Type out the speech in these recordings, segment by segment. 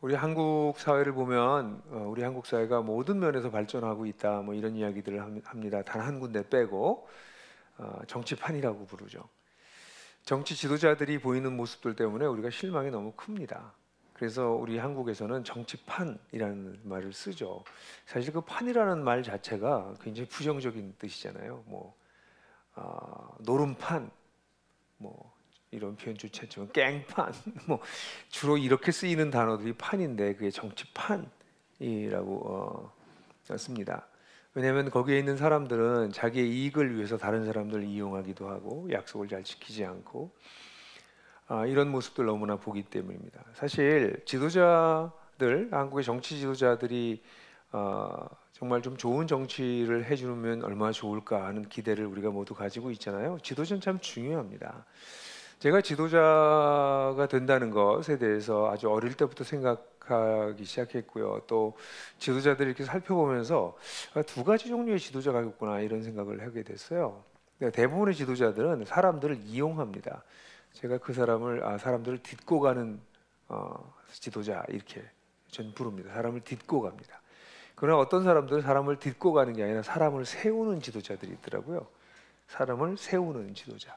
우리 한국 사회를 보면 어, 우리 한국 사회가 모든 면에서 발전하고 있다 뭐 이런 이야기들을 합니다. 단 한 군데 빼고 어, 정치판이라고 부르죠. 정치 지도자들이 보이는 모습들 때문에 우리가 실망이 너무 큽니다. 그래서 우리 한국에서는 정치판이라는 말을 쓰죠. 사실 그 판이라는 말 자체가 굉장히 부정적인 뜻이잖아요. 뭐 어, 노름판, 뭐 이런 표현 주체지만 깽판 뭐 주로 이렇게 쓰이는 단어들이 판인데 그게 정치판이라고 어, 습니다 왜냐하면 거기에 있는 사람들은 자기의 이익을 위해서 다른 사람들을 이용하기도 하고 약속을 잘 지키지 않고 아, 이런 모습들 너무나 보기 때문입니다. 사실 지도자들 한국의 정치 지도자들이 어, 정말 좀 좋은 정치를 해주면 얼마나 좋을까 하는 기대를 우리가 모두 가지고 있잖아요. 지도자는 참 중요합니다. 제가 지도자가 된다는 것에 대해서 아주 어릴 때부터 생각하기 시작했고요. 또 지도자들 이렇게 살펴보면서 아, 두 가지 종류의 지도자가 있구나 이런 생각을 하게 됐어요. 네, 대부분의 지도자들은 사람들을 이용합니다. 제가 그 사람을 아, 사람들을 딛고 가는 어, 지도자 이렇게 전 부릅니다. 사람을 딛고 갑니다. 그러나 어떤 사람들은 사람을 딛고 가는 게 아니라 사람을 세우는 지도자들이 있더라고요. 사람을 세우는 지도자.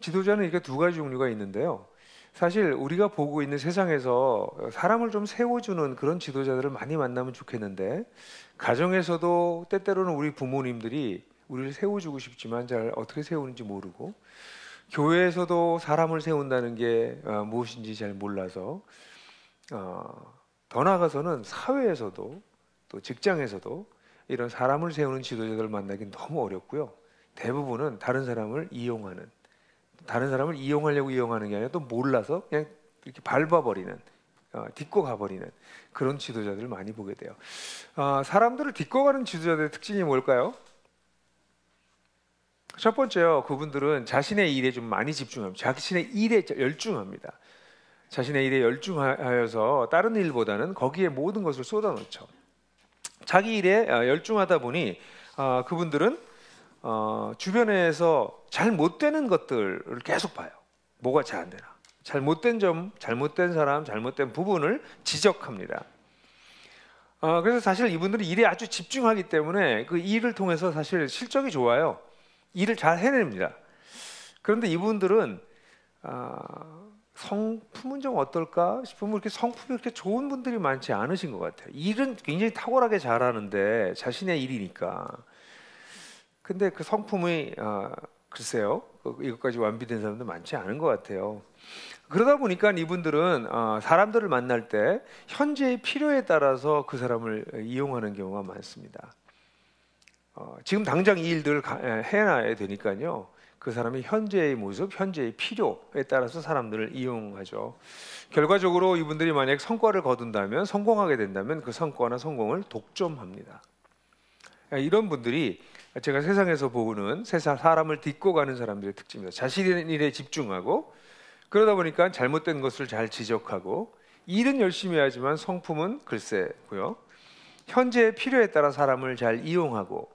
지도자는 이게 렇두 가지 종류가 있는데요. 사실 우리가 보고 있는 세상에서 사람을 좀 세워주는 그런 지도자들을 많이 만나면 좋겠는데 가정에서도 때때로는 우리 부모님들이 우리를 세워주고 싶지만 잘 어떻게 세우는지 모르고 교회에서도 사람을 세운다는 게 어, 무엇인지 잘 몰라서 어, 더 나아가서는 사회에서도 또 직장에서도 이런 사람을 세우는 지도자들을 만나긴 너무 어렵고요. 대부분은 다른 사람을 이용하는 다른 사람을 이용하려고 이용하는 게 아니라 또 몰라서 그냥 이렇게 밟아버리는 어, 딛고 가버리는 그런 지도자들을 많이 보게 돼요. 어, 사람들을 딛고 가는 지도자들의 특징이 뭘까요? 첫 번째요, 그분들은 자신의 일에 좀 많이 집중합니다. 자신의 일에 열중합니다. 자신의 일에 열중하여서 다른 일보다는 거기에 모든 것을 쏟아놓죠. 자기 일에 어, 열중하다 보니 어, 그분들은 어, 주변에서 잘 못되는 것들을 계속 봐요. 뭐가 잘 안 되나. 잘못된 점, 잘못된 사람, 잘못된 부분을 지적합니다. 어, 그래서 사실 이분들이 일에 아주 집중하기 때문에 그 일을 통해서 사실 실적이 좋아요. 일을 잘 해냅니다. 그런데 이분들은 어, 성품은 좀 어떨까 싶으면 이렇게 성품이 그렇게 좋은 분들이 많지 않으신 것 같아요. 일은 굉장히 탁월하게 잘하는데 자신의 일이니까 근데 그 성품이 어, 글쎄요 그, 이것까지 완비된 사람도 많지 않은 것 같아요. 그러다 보니까 이분들은 어, 사람들을 만날 때 현재의 필요에 따라서 그 사람을 어, 이용하는 경우가 많습니다. 어, 지금 당장 이 일들을 가, 해놔야 되니까요. 그 사람이 현재의 모습, 현재의 필요에 따라서 사람들을 이용하죠. 결과적으로 이분들이 만약 성과를 거둔다면, 성공하게 된다면 그 성과나 성공을 독점합니다. 아, 이런 분들이 제가 세상에서 보는 세상 사람을 딛고 가는 사람들의 특징입니다. 자신의 일에 집중하고 그러다 보니까 잘못된 것을 잘 지적하고 일은 열심히 하지만 성품은 글쎄고요. 현재의 필요에 따라 사람을 잘 이용하고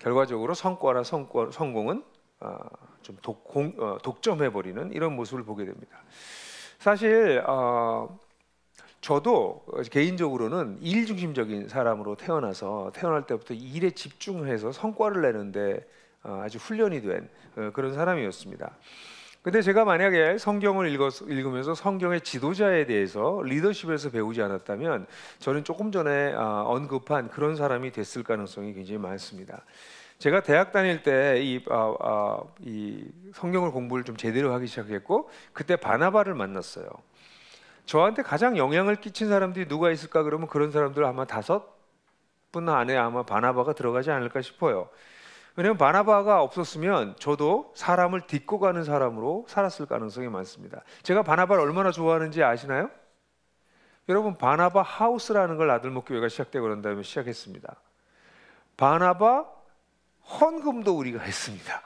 결과적으로 성과나 성과, 성공은 어, 좀 독, 어, 독점해버리는 이런 모습을 보게 됩니다. 사실 어, 저도 어, 개인적으로는 일 중심적인 사람으로 태어나서 태어날 때부터 일에 집중해서 성과를 내는데 어, 아주 훈련이 된 어, 그런 사람이었습니다. 근데 제가 만약에 성경을 읽어 읽으면서 성경의 지도자에 대해서 리더십에서 배우지 않았다면 저는 조금 전에 아, 언급한 그런 사람이 됐을 가능성이 굉장히 많습니다. 제가 대학 다닐 때이 아, 아, 성경을 공부를 좀 제대로 하기 시작했고 그때 바나바를 만났어요. 저한테 가장 영향을 끼친 사람들이 누가 있을까 그러면 그런 사람들 아마 다섯 분 안에 아마 바나바가 들어가지 않을까 싶어요. 왜냐하면 바나바가 없었으면 저도 사람을 딛고 가는 사람으로 살았을 가능성이 많습니다. 제가 바나바를 얼마나 좋아하는지 아시나요? 여러분 바나바 하우스라는 걸 아들목교회가 시작되고 난 다음에 시작했습니다. 바나바 헌금도 우리가 했습니다.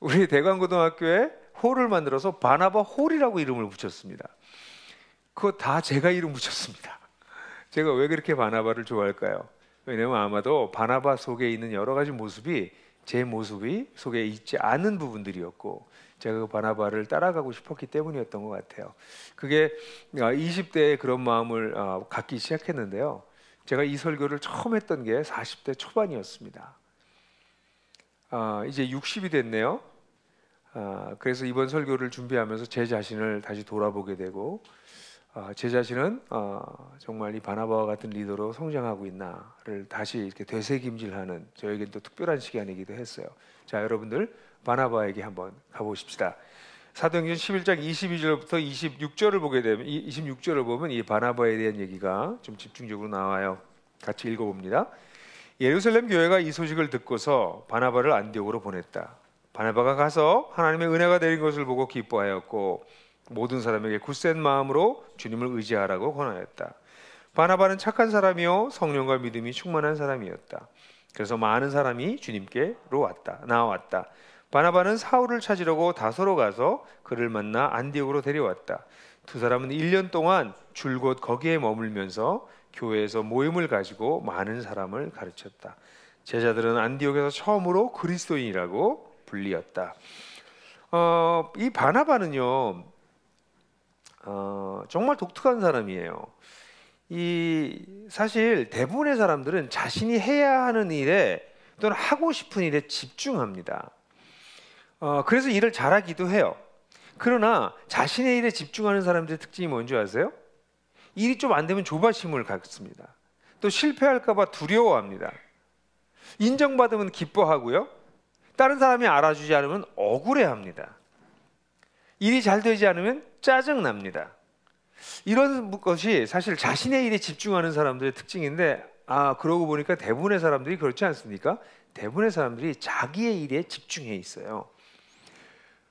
우리 대관고등학교에 홀을 만들어서 바나바 홀이라고 이름을 붙였습니다. 그거 다 제가 이름 붙였습니다. 제가 왜 그렇게 바나바를 좋아할까요? 왜냐면 아마도 바나바 속에 있는 여러 가지 모습이 제 모습이 속에 있지 않은 부분들이었고 제가 그 바나바를 따라가고 싶었기 때문이었던 것 같아요. 그게 20대에 아, 그런 마음을 아, 갖기 시작했는데요. 제가 이 설교를 처음 했던 게 40대 초반이었습니다. 아, 이제 60이 됐네요. 아, 그래서 이번 설교를 준비하면서 제 자신을 다시 돌아보게 되고 아, 제 자신은 아, 정말 이 바나바와 같은 리더로 성장하고 있나를 다시 이렇게 되새김질하는 저에겐 또 특별한 시간이기도 했어요. 자, 여러분들 바나바에게 한번 가보십시다. 사도행전 11장 22절부터 26절을 보게 되면 26절을 보면 이 바나바에 대한 얘기가 좀 집중적으로 나와요. 같이 읽어봅니다. 예루살렘 교회가 이 소식을 듣고서 바나바를 안디옥으로 보냈다. 바나바가 가서 하나님의 은혜가 내린 것을 보고 기뻐하였고 모든 사람에게 굳센 마음으로 주님을 의지하라고 권하였다. 바나바는 착한 사람이요 성령과 믿음이 충만한 사람이었다. 그래서 많은 사람이 주님께로 왔다. 나왔다. 바나바는 사울을 찾으려고 다소로 가서 그를 만나 안디옥으로 데려왔다. 두 사람은 1년 동안 줄곧 거기에 머물면서 교회에서 모임을 가지고 많은 사람을 가르쳤다. 제자들은 안디옥에서 처음으로 그리스도인이라고 불리었다. 어, 이 바나바는요, 어, 정말 독특한 사람이에요. 이 사실 대부분의 사람들은 자신이 해야 하는 일에 또는 하고 싶은 일에 집중합니다. 어, 그래서 일을 잘하기도 해요. 그러나 자신의 일에 집중하는 사람들의 특징이 뭔지 아세요? 일이 좀 안 되면 조바심을 갖습니다. 또 실패할까봐 두려워합니다. 인정받으면 기뻐하고요. 다른 사람이 알아주지 않으면 억울해합니다. 일이 잘 되지 않으면 짜증납니다. 이런 것이 사실 자신의 일에 집중하는 사람들의 특징인데 아 그러고 보니까 대부분의 사람들이 그렇지 않습니까? 대부분의 사람들이 자기의 일에 집중해 있어요.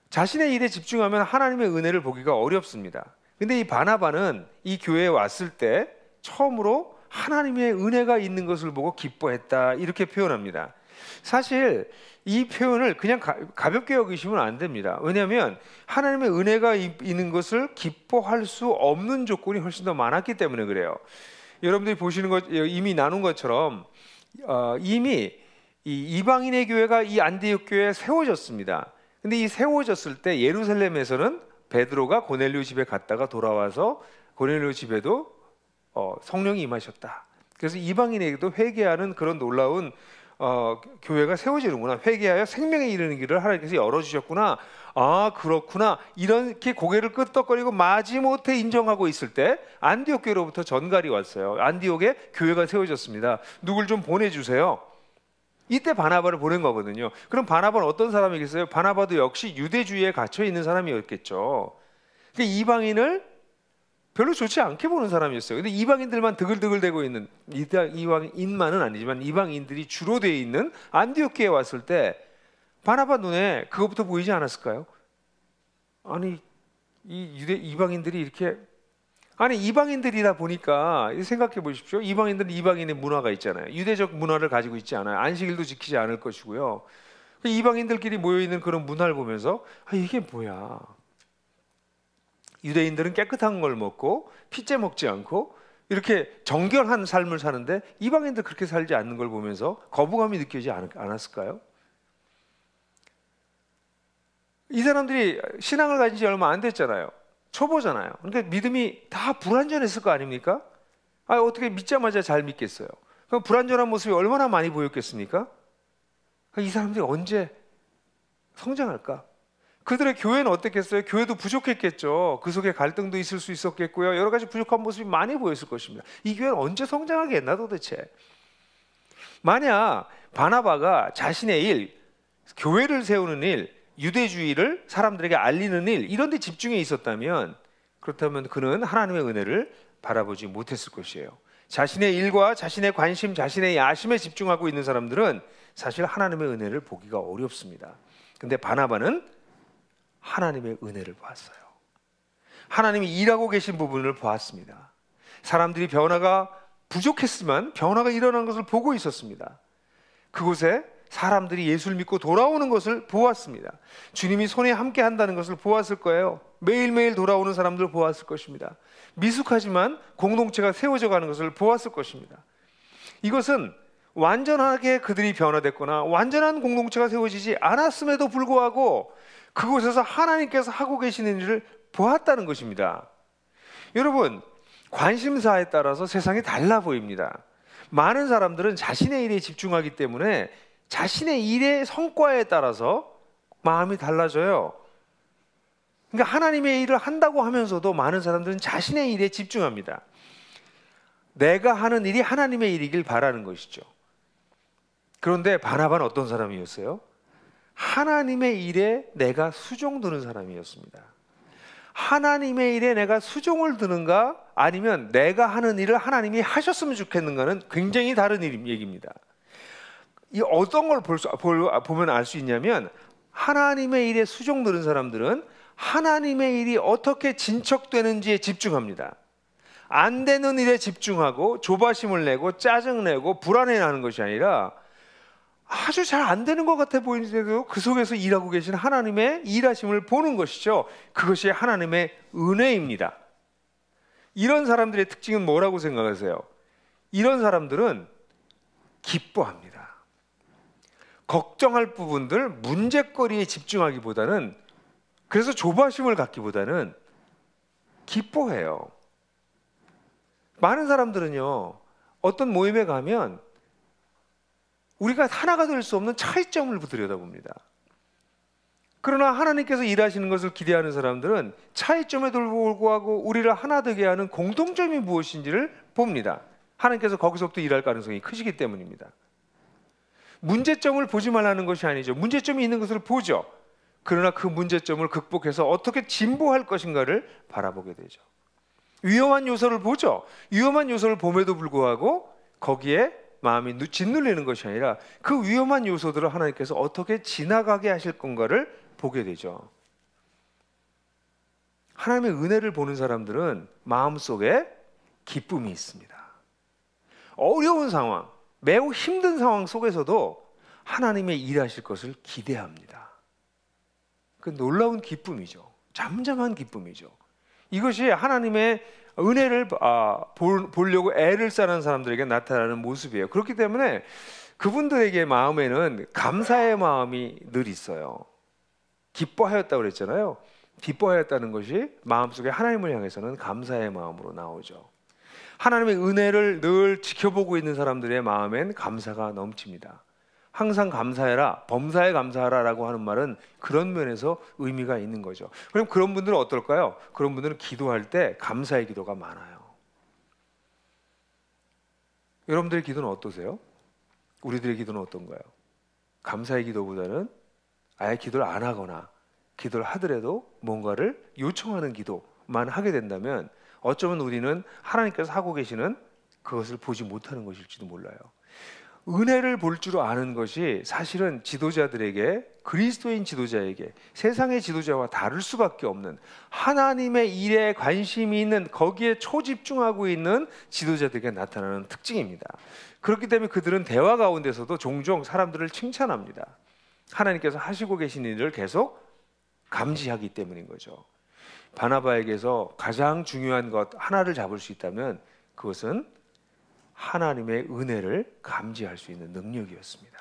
자신의 일에 집중하면 하나님의 은혜를 보기가 어렵습니다. 근데 이 바나바는 이 교회에 왔을 때 처음으로 하나님의 은혜가 있는 것을 보고 기뻐했다 이렇게 표현합니다. 사실 이 표현을 그냥 가, 볍게 여기시면 안 됩니다. 왜냐하면 하나님의 은혜가 있는 것을 기뻐할 수 없는 조건이 훨씬 더 많았기 때문에 그래요. 여러분들이 보시는 것 이미 나눈 것처럼 어, 이미 이 이방인의 교회가 이 안디옥 교회에 세워졌습니다. 근데 이 세워졌을 때 예루살렘에서는 베드로가 고넬료 집에 갔다가 돌아와서 고넬료 집에도 어, 성령이 임하셨다. 그래서 이방인에게도 회개하는 그런 놀라운 어, 교회가 세워지는구나. 회개하여 생명에 이르는 길을 하나님께서 열어주셨구나. 아, 그렇구나. 이렇게 고개를 끄덕거리고 마지못해 인정하고 있을 때 안디옥 교회로부터 전갈이 왔어요. 안디옥에 교회가 세워졌습니다. 누굴 좀 보내주세요. 이때 바나바를 보낸 거거든요. 그럼 바나바는 어떤 사람이겠어요? 바나바도 역시 유대주의에 갇혀 있는 사람이었겠죠. 그러니까 이방인을 별로 좋지 않게 보는 사람이었어요. 근데 이방인들만 드글드글대고 있는 이방인만은 아니지만 이방인들이 주로 돼 있는 안디옥기에 왔을 때 바나바 눈에 그것부터 보이지 않았을까요? 아니 이 유대 이방인들이 이렇게 아니 이방인들이다 보니까 생각해 보십시오. 이방인들은 이방인의 문화가 있잖아요. 유대적 문화를 가지고 있지 않아요. 안식일도 지키지 않을 것이고요. 그 이방인들끼리 모여 있는 그런 문화를 보면서 아 이게 뭐야? 유대인들은 깨끗한 걸 먹고 피째 먹지 않고 이렇게 정결한 삶을 사는데 이방인들 그렇게 살지 않는 걸 보면서 거부감이 느껴지 않았을까요? 이 사람들이 신앙을 가진 지 얼마 안 됐잖아요. 초보잖아요. 그러니까 믿음이 다 불완전했을 거 아닙니까? 아, 어떻게 믿자마자 잘 믿겠어요? 그럼 불완전한 모습이 얼마나 많이 보였겠습니까? 이 사람들이 언제 성장할까? 그들의 교회는 어땠겠어요? 교회도 부족했겠죠. 그 속에 갈등도 있을 수 있었겠고요. 여러 가지 부족한 모습이 많이 보였을 것입니다. 이 교회는 언제 성장하겠나 도대체? 만약 바나바가 자신의 일, 교회를 세우는 일, 유대주의를 사람들에게 알리는 일 이런 데 집중해 있었다면 그렇다면 그는 하나님의 은혜를 바라보지 못했을 것이에요. 자신의 일과 자신의 관심, 자신의 야심에 집중하고 있는 사람들은 사실 하나님의 은혜를 보기가 어렵습니다. 근데 바나바는 하나님의 은혜를 보았어요. 하나님이 일하고 계신 부분을 보았습니다. 사람들이 변화가 부족했지만 변화가 일어난 것을 보고 있었습니다. 그곳에 사람들이 예수를 믿고 돌아오는 것을 보았습니다. 주님이 손에 함께 한다는 것을 보았을 거예요. 매일매일 돌아오는 사람들 보았을 것입니다. 미숙하지만 공동체가 세워져 가는 것을 보았을 것입니다. 이것은 완전하게 그들이 변화됐거나 완전한 공동체가 세워지지 않았음에도 불구하고 그곳에서 하나님께서 하고 계시는 일을 보았다는 것입니다. 여러분, 관심사에 따라서 세상이 달라 보입니다. 많은 사람들은 자신의 일에 집중하기 때문에 자신의 일의 성과에 따라서 마음이 달라져요. 그러니까 하나님의 일을 한다고 하면서도 많은 사람들은 자신의 일에 집중합니다. 내가 하는 일이 하나님의 일이길 바라는 것이죠. 그런데 바나바는 어떤 사람이었어요? 하나님의 일에 내가 수종 드는 사람이었습니다. 하나님의 일에 내가 수종을 드는가 아니면 내가 하는 일을 하나님이 하셨으면 좋겠는가는 굉장히 다른 일, 얘기입니다. 이 어떤 걸볼 보면 알 수 있냐면 하나님의 일에 수종 드는 사람들은 하나님의 일이 어떻게 진척되는지에 집중합니다. 안 되는 일에 집중하고 조바심을 내고 짜증내고 불안해하는 것이 아니라 아주 잘 안 되는 것 같아 보이는데도 그 속에서 일하고 계신 하나님의 일하심을 보는 것이죠. 그것이 하나님의 은혜입니다. 이런 사람들의 특징은 뭐라고 생각하세요? 이런 사람들은 기뻐합니다. 걱정할 부분들, 문제거리에 집중하기보다는 그래서 조바심을 갖기보다는 기뻐해요. 많은 사람들은요, 어떤 모임에 가면 우리가 하나가 될 수 없는 차이점을 들여다봅니다. 그러나 하나님께서 일하시는 것을 기대하는 사람들은 차이점에도 불구하고 우리를 하나 되게 하는 공통점이 무엇인지를 봅니다. 하나님께서 거기서부터 일할 가능성이 크시기 때문입니다. 문제점을 보지만 하는 것이 아니죠. 문제점이 있는 것을 보죠. 그러나 그 문제점을 극복해서 어떻게 진보할 것인가를 바라보게 되죠. 위험한 요소를 보죠. 위험한 요소를 봄에도 불구하고 거기에 마음이 짓눌리는 것이 아니라 그 위험한 요소들을 하나님께서 어떻게 지나가게 하실 건가를 보게 되죠. 하나님의 은혜를 보는 사람들은 마음속에 기쁨이 있습니다. 어려운 상황, 매우 힘든 상황 속에서도 하나님의 일하실 것을 기대합니다. 그 놀라운 기쁨이죠. 잠잠한 기쁨이죠. 이것이 하나님의 은혜를 아, 볼, 보려고 애를 싸는 사람들에게 나타나는 모습이에요. 그렇기 때문에 그분들에게 마음에는 감사의 마음이 늘 있어요. 기뻐하였다고 그랬잖아요. 기뻐하였다는 것이 마음속에 하나님을 향해서는 감사의 마음으로 나오죠. 하나님의 은혜를 늘 지켜보고 있는 사람들의 마음엔 감사가 넘칩니다. 항상 감사해라, 범사에 감사하라라고 하는 말은 그런 면에서 의미가 있는 거죠. 그럼 그런 분들은 어떨까요? 그런 분들은 기도할 때 감사의 기도가 많아요. 여러분들의 기도는 어떠세요? 우리들의 기도는 어떤가요? 감사의 기도보다는 아예 기도를 안 하거나 기도를 하더라도 뭔가를 요청하는 기도만 하게 된다면 어쩌면 우리는 하나님께서 하고 계시는 그것을 보지 못하는 것일지도 몰라요. 은혜를 볼 줄 아는 것이 사실은 지도자들에게 그리스도인 지도자에게 세상의 지도자와 다를 수밖에 없는 하나님의 일에 관심이 있는 거기에 초집중하고 있는 지도자들에게 나타나는 특징입니다. 그렇기 때문에 그들은 대화 가운데서도 종종 사람들을 칭찬합니다. 하나님께서 하시고 계신 일을 계속 감지하기 때문인 거죠. 바나바에게서 가장 중요한 것 하나를 잡을 수 있다면 그것은 하나님의 은혜를 감지할 수 있는 능력이었습니다.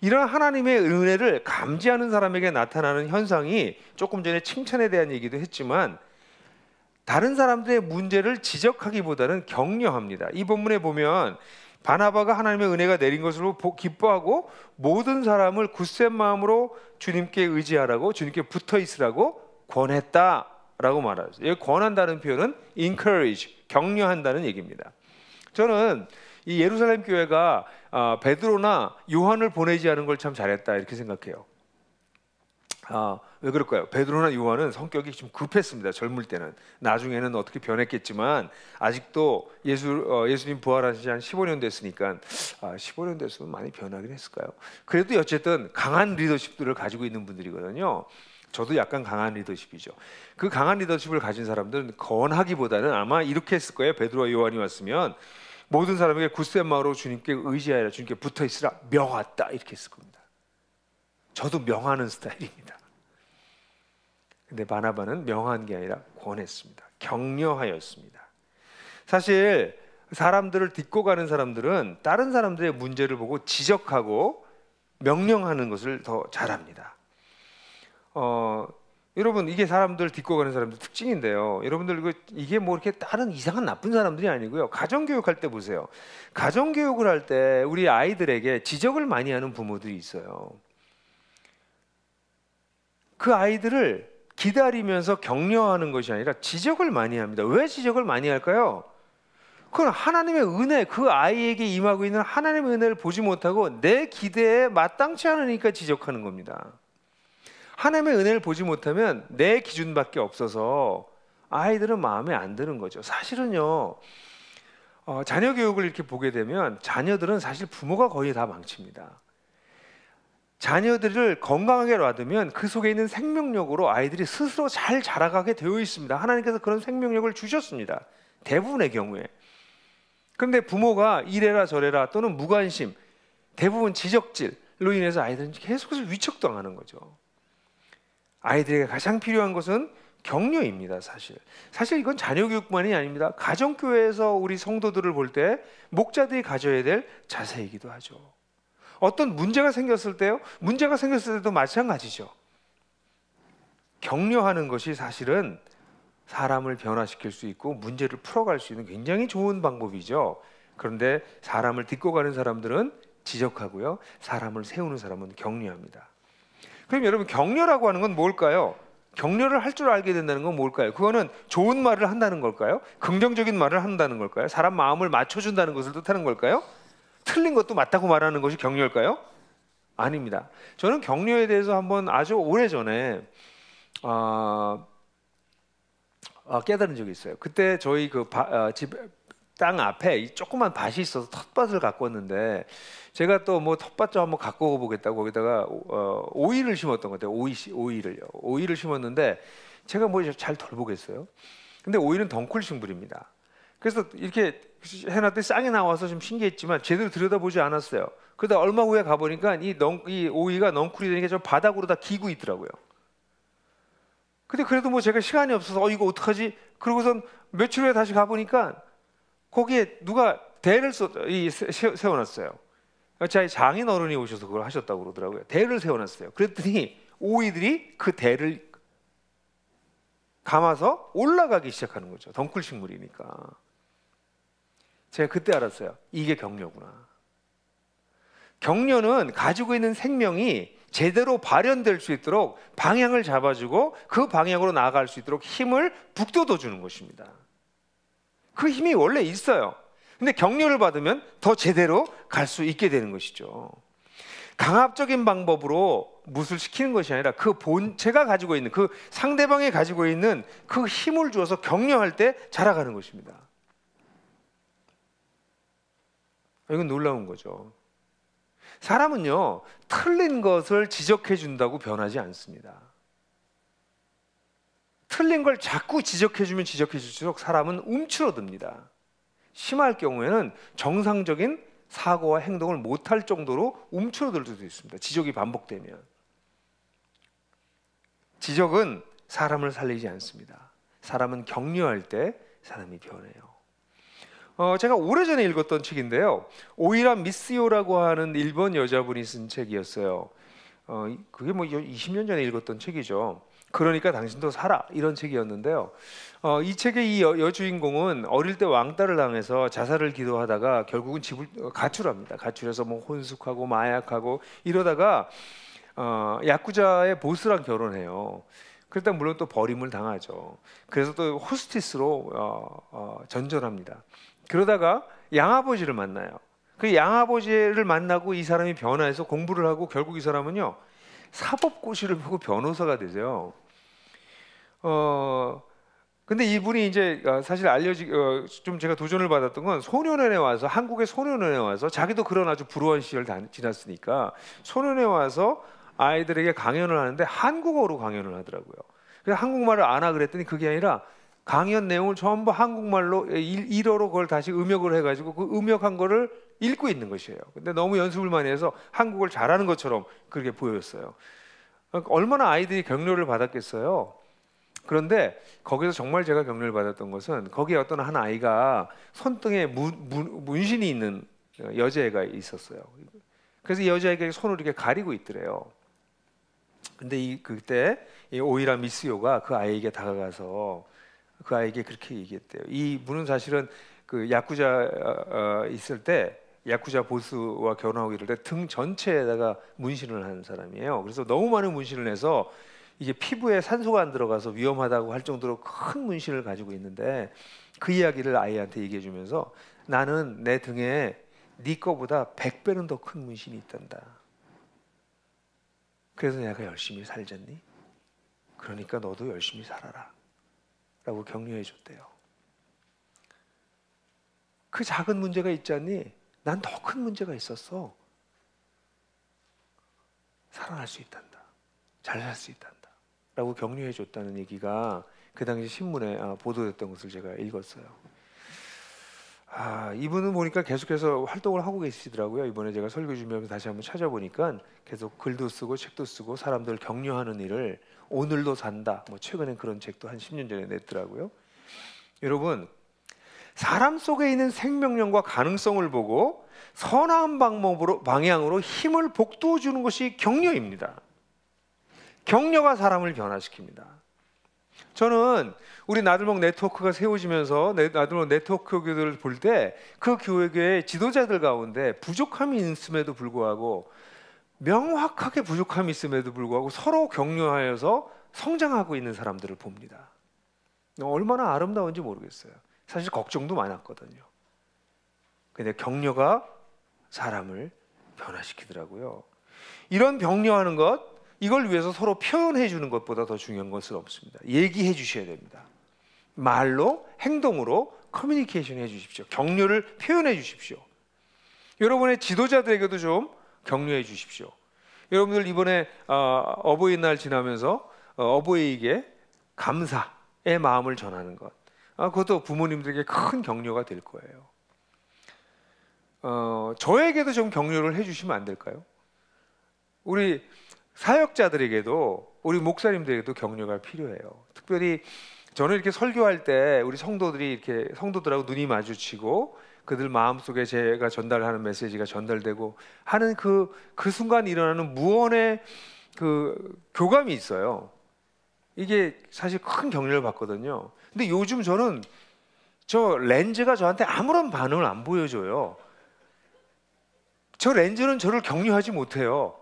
이런 하나님의 은혜를 감지하는 사람에게 나타나는 현상이 조금 전에 칭찬에 대한 얘기도 했지만 다른 사람들의 문제를 지적하기보다는 격려합니다. 이 본문에 보면 바나바가 하나님의 은혜가 내린 것으로 기뻐하고 모든 사람을 굳센 마음으로 주님께 의지하라고 주님께 붙어 있으라고 권했다라고 말하죠. 여 권한다는 표현은 encourage 격려한다는 얘기입니다. 저는 이 예루살렘 교회가 아, 베드로나 요한을 보내지 않은 걸 참 잘했다 이렇게 생각해요. 아, 왜 그럴까요? 베드로나 요한은 성격이 좀 급했습니다. 젊을 때는 나중에는 어떻게 변했겠지만 아직도 예수 어, 예수님 부활하신 지한 15년 됐으니까 아, 15년 됐으면 많이 변하긴 했을까요? 그래도 어쨌든 강한 리더십들을 가지고 있는 분들이거든요. 저도 약간 강한 리더십이죠. 그 강한 리더십을 가진 사람들은 건하기보다는 아마 이렇게 했을 거예요. 베드로와 요한이 왔으면 모든 사람에게 굳센 마음으로 주님께 의지하라 주님께 붙어 있으라 명하다 이렇게 쓸 겁니다. 저도 명하는 스타일입니다. 근데 바나바는 명한 게 아니라 권했습니다. 격려하였습니다. 사실 사람들을 딛고 가는 사람들은 다른 사람들의 문제를 보고 지적하고 명령하는 것을 더 잘합니다. 어, 여러분 이게 사람들 딛고 가는 사람들 특징인데요. 여러분들 이거 이게 뭐 이렇게 다른 이상한 나쁜 사람들이 아니고요. 가정 교육할 때 보세요. 가정 교육을 할 때 우리 아이들에게 지적을 많이 하는 부모들이 있어요. 그 아이들을 기다리면서 격려하는 것이 아니라 지적을 많이 합니다. 왜 지적을 많이 할까요? 그건 하나님의 은혜, 그 아이에게 임하고 있는 하나님의 은혜를 보지 못하고 내 기대에 마땅치 않으니까 지적하는 겁니다. 하나님의 은혜를 보지 못하면 내 기준밖에 없어서 아이들은 마음에 안 드는 거죠. 사실은요. 어, 자녀 교육을 이렇게 보게 되면 자녀들은 사실 부모가 거의 다 망칩니다. 자녀들을 건강하게 놔두면 그 속에 있는 생명력으로 아이들이 스스로 잘 자라가게 되어 있습니다. 하나님께서 그런 생명력을 주셨습니다. 대부분의 경우에. 그런데 부모가 이래라 저래라 또는 무관심, 대부분 지적질로 인해서 아이들은 계속해서 위축당하는 거죠. 아이들에게 가장 필요한 것은 격려입니다, 사실. 사실 이건 자녀 교육만이 아닙니다. 가정 교회에서 우리 성도들을 볼 때 목자들이 가져야 될 자세이기도 하죠. 어떤 문제가 생겼을 때요. 문제가 생겼을 때도 마찬가지죠. 격려하는 것이 사실은 사람을 변화시킬 수 있고 문제를 풀어갈 수 있는 굉장히 좋은 방법이죠. 그런데 사람을 딛고 가는 사람들은 지적하고요. 사람을 세우는 사람은 격려합니다. 그럼 여러분 격려라고 하는 건 뭘까요? 격려를 할 줄 알게 된다는 건 뭘까요? 그거는 좋은 말을 한다는 걸까요? 긍정적인 말을 한다는 걸까요? 사람 마음을 맞춰준다는 것을 뜻하는 걸까요? 틀린 것도 맞다고 말하는 것이 격려일까요? 아닙니다. 저는 격려에 대해서 한번 아주 오래 전에 어, 아, 어, 아, 깨달은 적이 있어요. 그때 저희 그 바, 어, 집땅 앞에 이 조그만 밭이 있어서 텃밭을 가꿨는데 제가 또 뭐 텃밭 좀 한번 가꾸어 보겠다고 거기다가 어, 오이를 심었던 것 같아요. 오이 오이를요. 오이를 심었는데 제가 뭐 잘 돌보겠어요. 근데 오이는 덩쿨 식물입니다. 그래서 이렇게 해놨더니 쌍이 나와서 좀 신기했지만 제대로 들여다보지 않았어요. 그러다 얼마 후에 가보니까 이, 넝, 이 오이가 넝쿨이 되니까 좀 바닥으로 다 기고 있더라고요. 근데 그래도 뭐 제가 시간이 없어서 어 이거 어떡하지? 그러고선 며칠 후에 다시 가보니까 거기에 누가 대를 세워놨어요. 저희 장인 어른이 오셔서 그걸 하셨다고 그러더라고요. 대를 세워놨어요. 그랬더니 오이들이 그 대를 감아서 올라가기 시작하는 거죠. 덩굴 식물이니까. 제가 그때 알았어요. 이게 격려구나. 격려는 가지고 있는 생명이 제대로 발현될 수 있도록 방향을 잡아주고 그 방향으로 나아갈 수 있도록 힘을 북돋워 주는 것입니다. 그 힘이 원래 있어요. 근데 격려를 받으면 더 제대로 갈 수 있게 되는 것이죠. 강압적인 방법으로 무술 시키는 것이 아니라 그 본체가 가지고 있는 그 상대방이 가지고 있는 그 힘을 주어서 격려할 때 자라가는 것입니다. 이건 놀라운 거죠. 사람은요, 틀린 것을 지적해 준다고 변하지 않습니다. 틀린 걸 자꾸 지적해주면 지적해줄수록 사람은 움츠러듭니다. 심할 경우에는 정상적인 사고와 행동을 못할 정도로 움츠러들 수도 있습니다. 지적이 반복되면. 지적은 사람을 살리지 않습니다. 사람은 격려할 때 사람이 변해요. 어, 제가 오래전에 읽었던 책인데요. 오이라 미스요라고 하는 일본 여자분이 쓴 책이었어요. 어, 그게 뭐 20년 전에 읽었던 책이죠. 그러니까 당신도 살아 이런 책이었는데요. 어, 이 책의 이 여, 주인공은 어릴 때 왕따를 당해서 자살을 기도하다가 결국은 집을 어, 가출합니다. 가출해서 뭐 혼숙하고 마약하고 이러다가 어, 야쿠자의 보스랑 결혼해요. 그러다 물론 또 버림을 당하죠. 그래서 또 호스티스로 어, 어, 전전합니다. 그러다가 양아버지를 만나요. 그 양아버지를 만나고 이 사람이 변화해서 공부를 하고 결국 이 사람은요 사법고시를 보고 변호사가 되세요. 어 근데 이분이 이제 어, 사실 알려지 어, 좀 제가 도전을 받았던 건 소년원에 와서 한국의 소년원에 와서 자기도 그런 아주 불우한 시절 다, 지났으니까 소년에 와서 아이들에게 강연을 하는데 한국어로 강연을 하더라고요. 그래서 한국말을 안하 그랬더니 그게 아니라 강연 내용을 전부 한국말로 일어로 그걸 다시 음역을 해가지고 그 음역한 거를 읽고 있는 것이에요. 근데 너무 연습을 많이 해서 한국을 잘하는 것처럼 그렇게 보였어요. 그러니까 얼마나 아이들이 격려를 받았겠어요. 그런데 거기서 정말 제가 격려를 받았던 것은 거기에 어떤 한 아이가 손등에 무, 무, 문신이 있는 여자애가 있었어요. 그래서 여자애가 손을 이렇게 가리고 있더래요. 근데 이 그때 이 오이라 미스요가 그 아이에게 다가가서 그 아이에게 그렇게 얘기했대요. 이 문은 사실은 그 야쿠자 어, 어, 있을 때 야쿠자 보스와 결혼하고 이럴 때 등 전체에다가 문신을 한 사람이에요. 그래서 너무 많은 문신을 해서 이게 피부에 산소가 안 들어가서 위험하다고 할 정도로 큰 문신을 가지고 있는데 그 이야기를 아이한테 얘기해 주면서 나는 내 등에 네 거보다 100배는 더 큰 문신이 있단다. 그래서 내가 열심히 살잖니? 그러니까 너도 열심히 살아라. 라고 격려해 줬대요. 그 작은 문제가 있지않니 난더큰 문제가 있었어. 살아날 수 있단다. 잘 살 수 있단다. 라고 격려해 줬다는 얘기가 그 당시 신문에 아, 보도됐던 것을 제가 읽었어요. 아, 이분은 보니까 계속해서 활동을 하고 계시더라고요. 이번에 제가 설교 준비하면서 다시 한번 찾아보니까 계속 글도 쓰고 책도 쓰고 사람들 격려하는 일을 오늘도 산다. 뭐 최근에 그런 책도 한 10년 전에 냈더라고요. 여러분, 사람 속에 있는 생명력과 가능성을 보고 선한 방법으로 방향으로 힘을 복도 주는 것이 격려입니다. 격려가 사람을 변화시킵니다. 저는 우리 나들목 네트워크가 세워지면서 네, 나들목 네트워크 교들을볼때 그 교회의 지도자들 가운데 부족함이 있음에도 불구하고 명확하게 부족함이 있음에도 불구하고 서로 격려하여서 성장하고 있는 사람들을 봅니다. 얼마나 아름다운지 모르겠어요. 사실 걱정도 많았거든요. 근데 격려가 사람을 변화시키더라고요. 이런 격려하는 것, 이걸 위해서 서로 표현해 주는 것보다 더 중요한 것은 없습니다. 얘기해 주셔야 됩니다. 말로, 행동으로 커뮤니케이션 해 주십시오. 격려를 표현해 주십시오. 여러분의 지도자들에게도 좀 격려해 주십시오. 여러분들 이번에 아, 어, 버이날 지나면서 어, 버이에게 감사의 마음을 전하는 것, 아, 그것도 부모님들에게 큰 격려가 될 거예요. 어, 저에게도 좀 격려를 해주시면 안 될까요? 우리 사역자들에게도 우리 목사님들에게도 격려가 필요해요. 특별히 저는 이렇게 설교할 때 우리 성도들이 이렇게 성도들하고 눈이 마주치고 그들 마음속에 제가 전달하는 메시지가 전달되고 하는 그, 그 순간 일어나는 무언의 그 교감이 있어요. 이게 사실 큰 격려를 받거든요. 근데 요즘 저는 저 렌즈가 저한테 아무런 반응을 안 보여줘요. 저 렌즈는 저를 격려하지 못해요.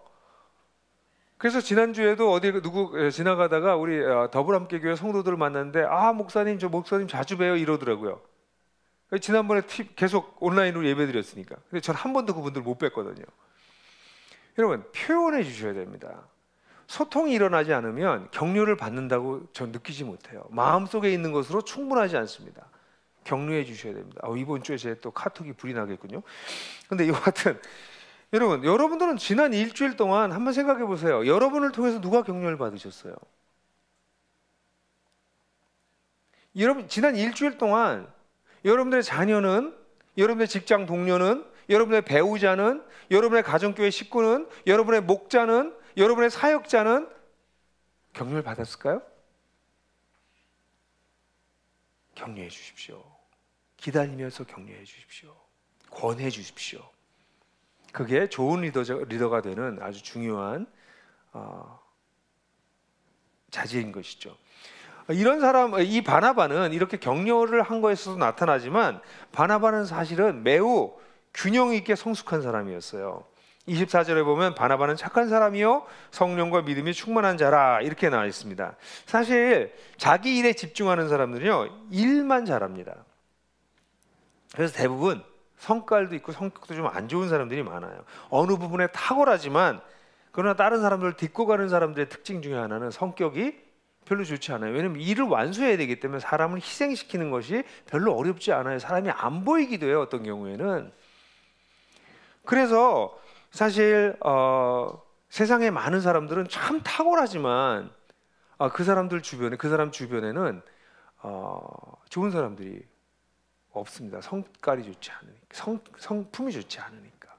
그래서 지난주에도 어디 누구 지나가다가 우리 어, 더불함께교회 성도들을 만났는데 아 목사님 저 목사님 자주 봬요 이러더라고요. 그 지난번에 팁 계속 온라인으로 예배드렸으니까. 근데 전 한 번도 그분들 못 뵀거든요. 여러분 표현해 주셔야 됩니다. 소통이 일어나지 않으면 격려를 받는다고 전 느끼지 못해요. 마음속에 있는 것으로 충분하지 않습니다. 격려해 주셔야 됩니다. 아, 이번 주에 제또 카톡이 불이 나겠군요. 근데 여하튼 여러분, 여러분들은 지난 일주일 동안 한번 생각해 보세요. 여러분을 통해서 누가 격려를 받으셨어요? 여러분, 지난 일주일 동안 여러분들의 자녀는, 여러분의 직장 동료는, 여러분의 배우자는, 여러분의 가정교회 식구는, 여러분의 목자는, 여러분의 사역자는 격려를 받았을까요? 격려해 주십시오. 기다리면서 격려해 주십시오. 권해 주십시오. 그게 좋은 리더, 가 되는 아주 중요한 어, 자질인 것이죠. 이런 사람, 이 바나바는 이렇게 격려를 한 거에서도 나타나지만 바나바는 사실은 매우 균형 있게 성숙한 사람이었어요. 24절에 보면 바나바는 착한 사람이요 성령과 믿음이 충만한 자라 이렇게 나와 있습니다. 사실 자기 일에 집중하는 사람들은요 일만 잘합니다. 그래서 대부분 성깔도 있고 성격도 좀 안 좋은 사람들이 많아요. 어느 부분에 탁월하지만 그러나 다른 사람들을 딛고 가는 사람들의 특징 중에 하나는 성격이 별로 좋지 않아요. 왜냐면 하 일을 완수해야 되기 때문에 사람을 희생시키는 것이 별로 어렵지 않아요. 사람이 안 보이기도 해요. 어떤 경우에는 그래서 사실 어, 세상에 많은 사람들은 참 탁월하지만 어, 그 사람들 주변에 그 사람 주변에는 어, 좋은 사람들이 없습니다. 성깔이 좋지 않으니까 성, 성품이 좋지 않으니까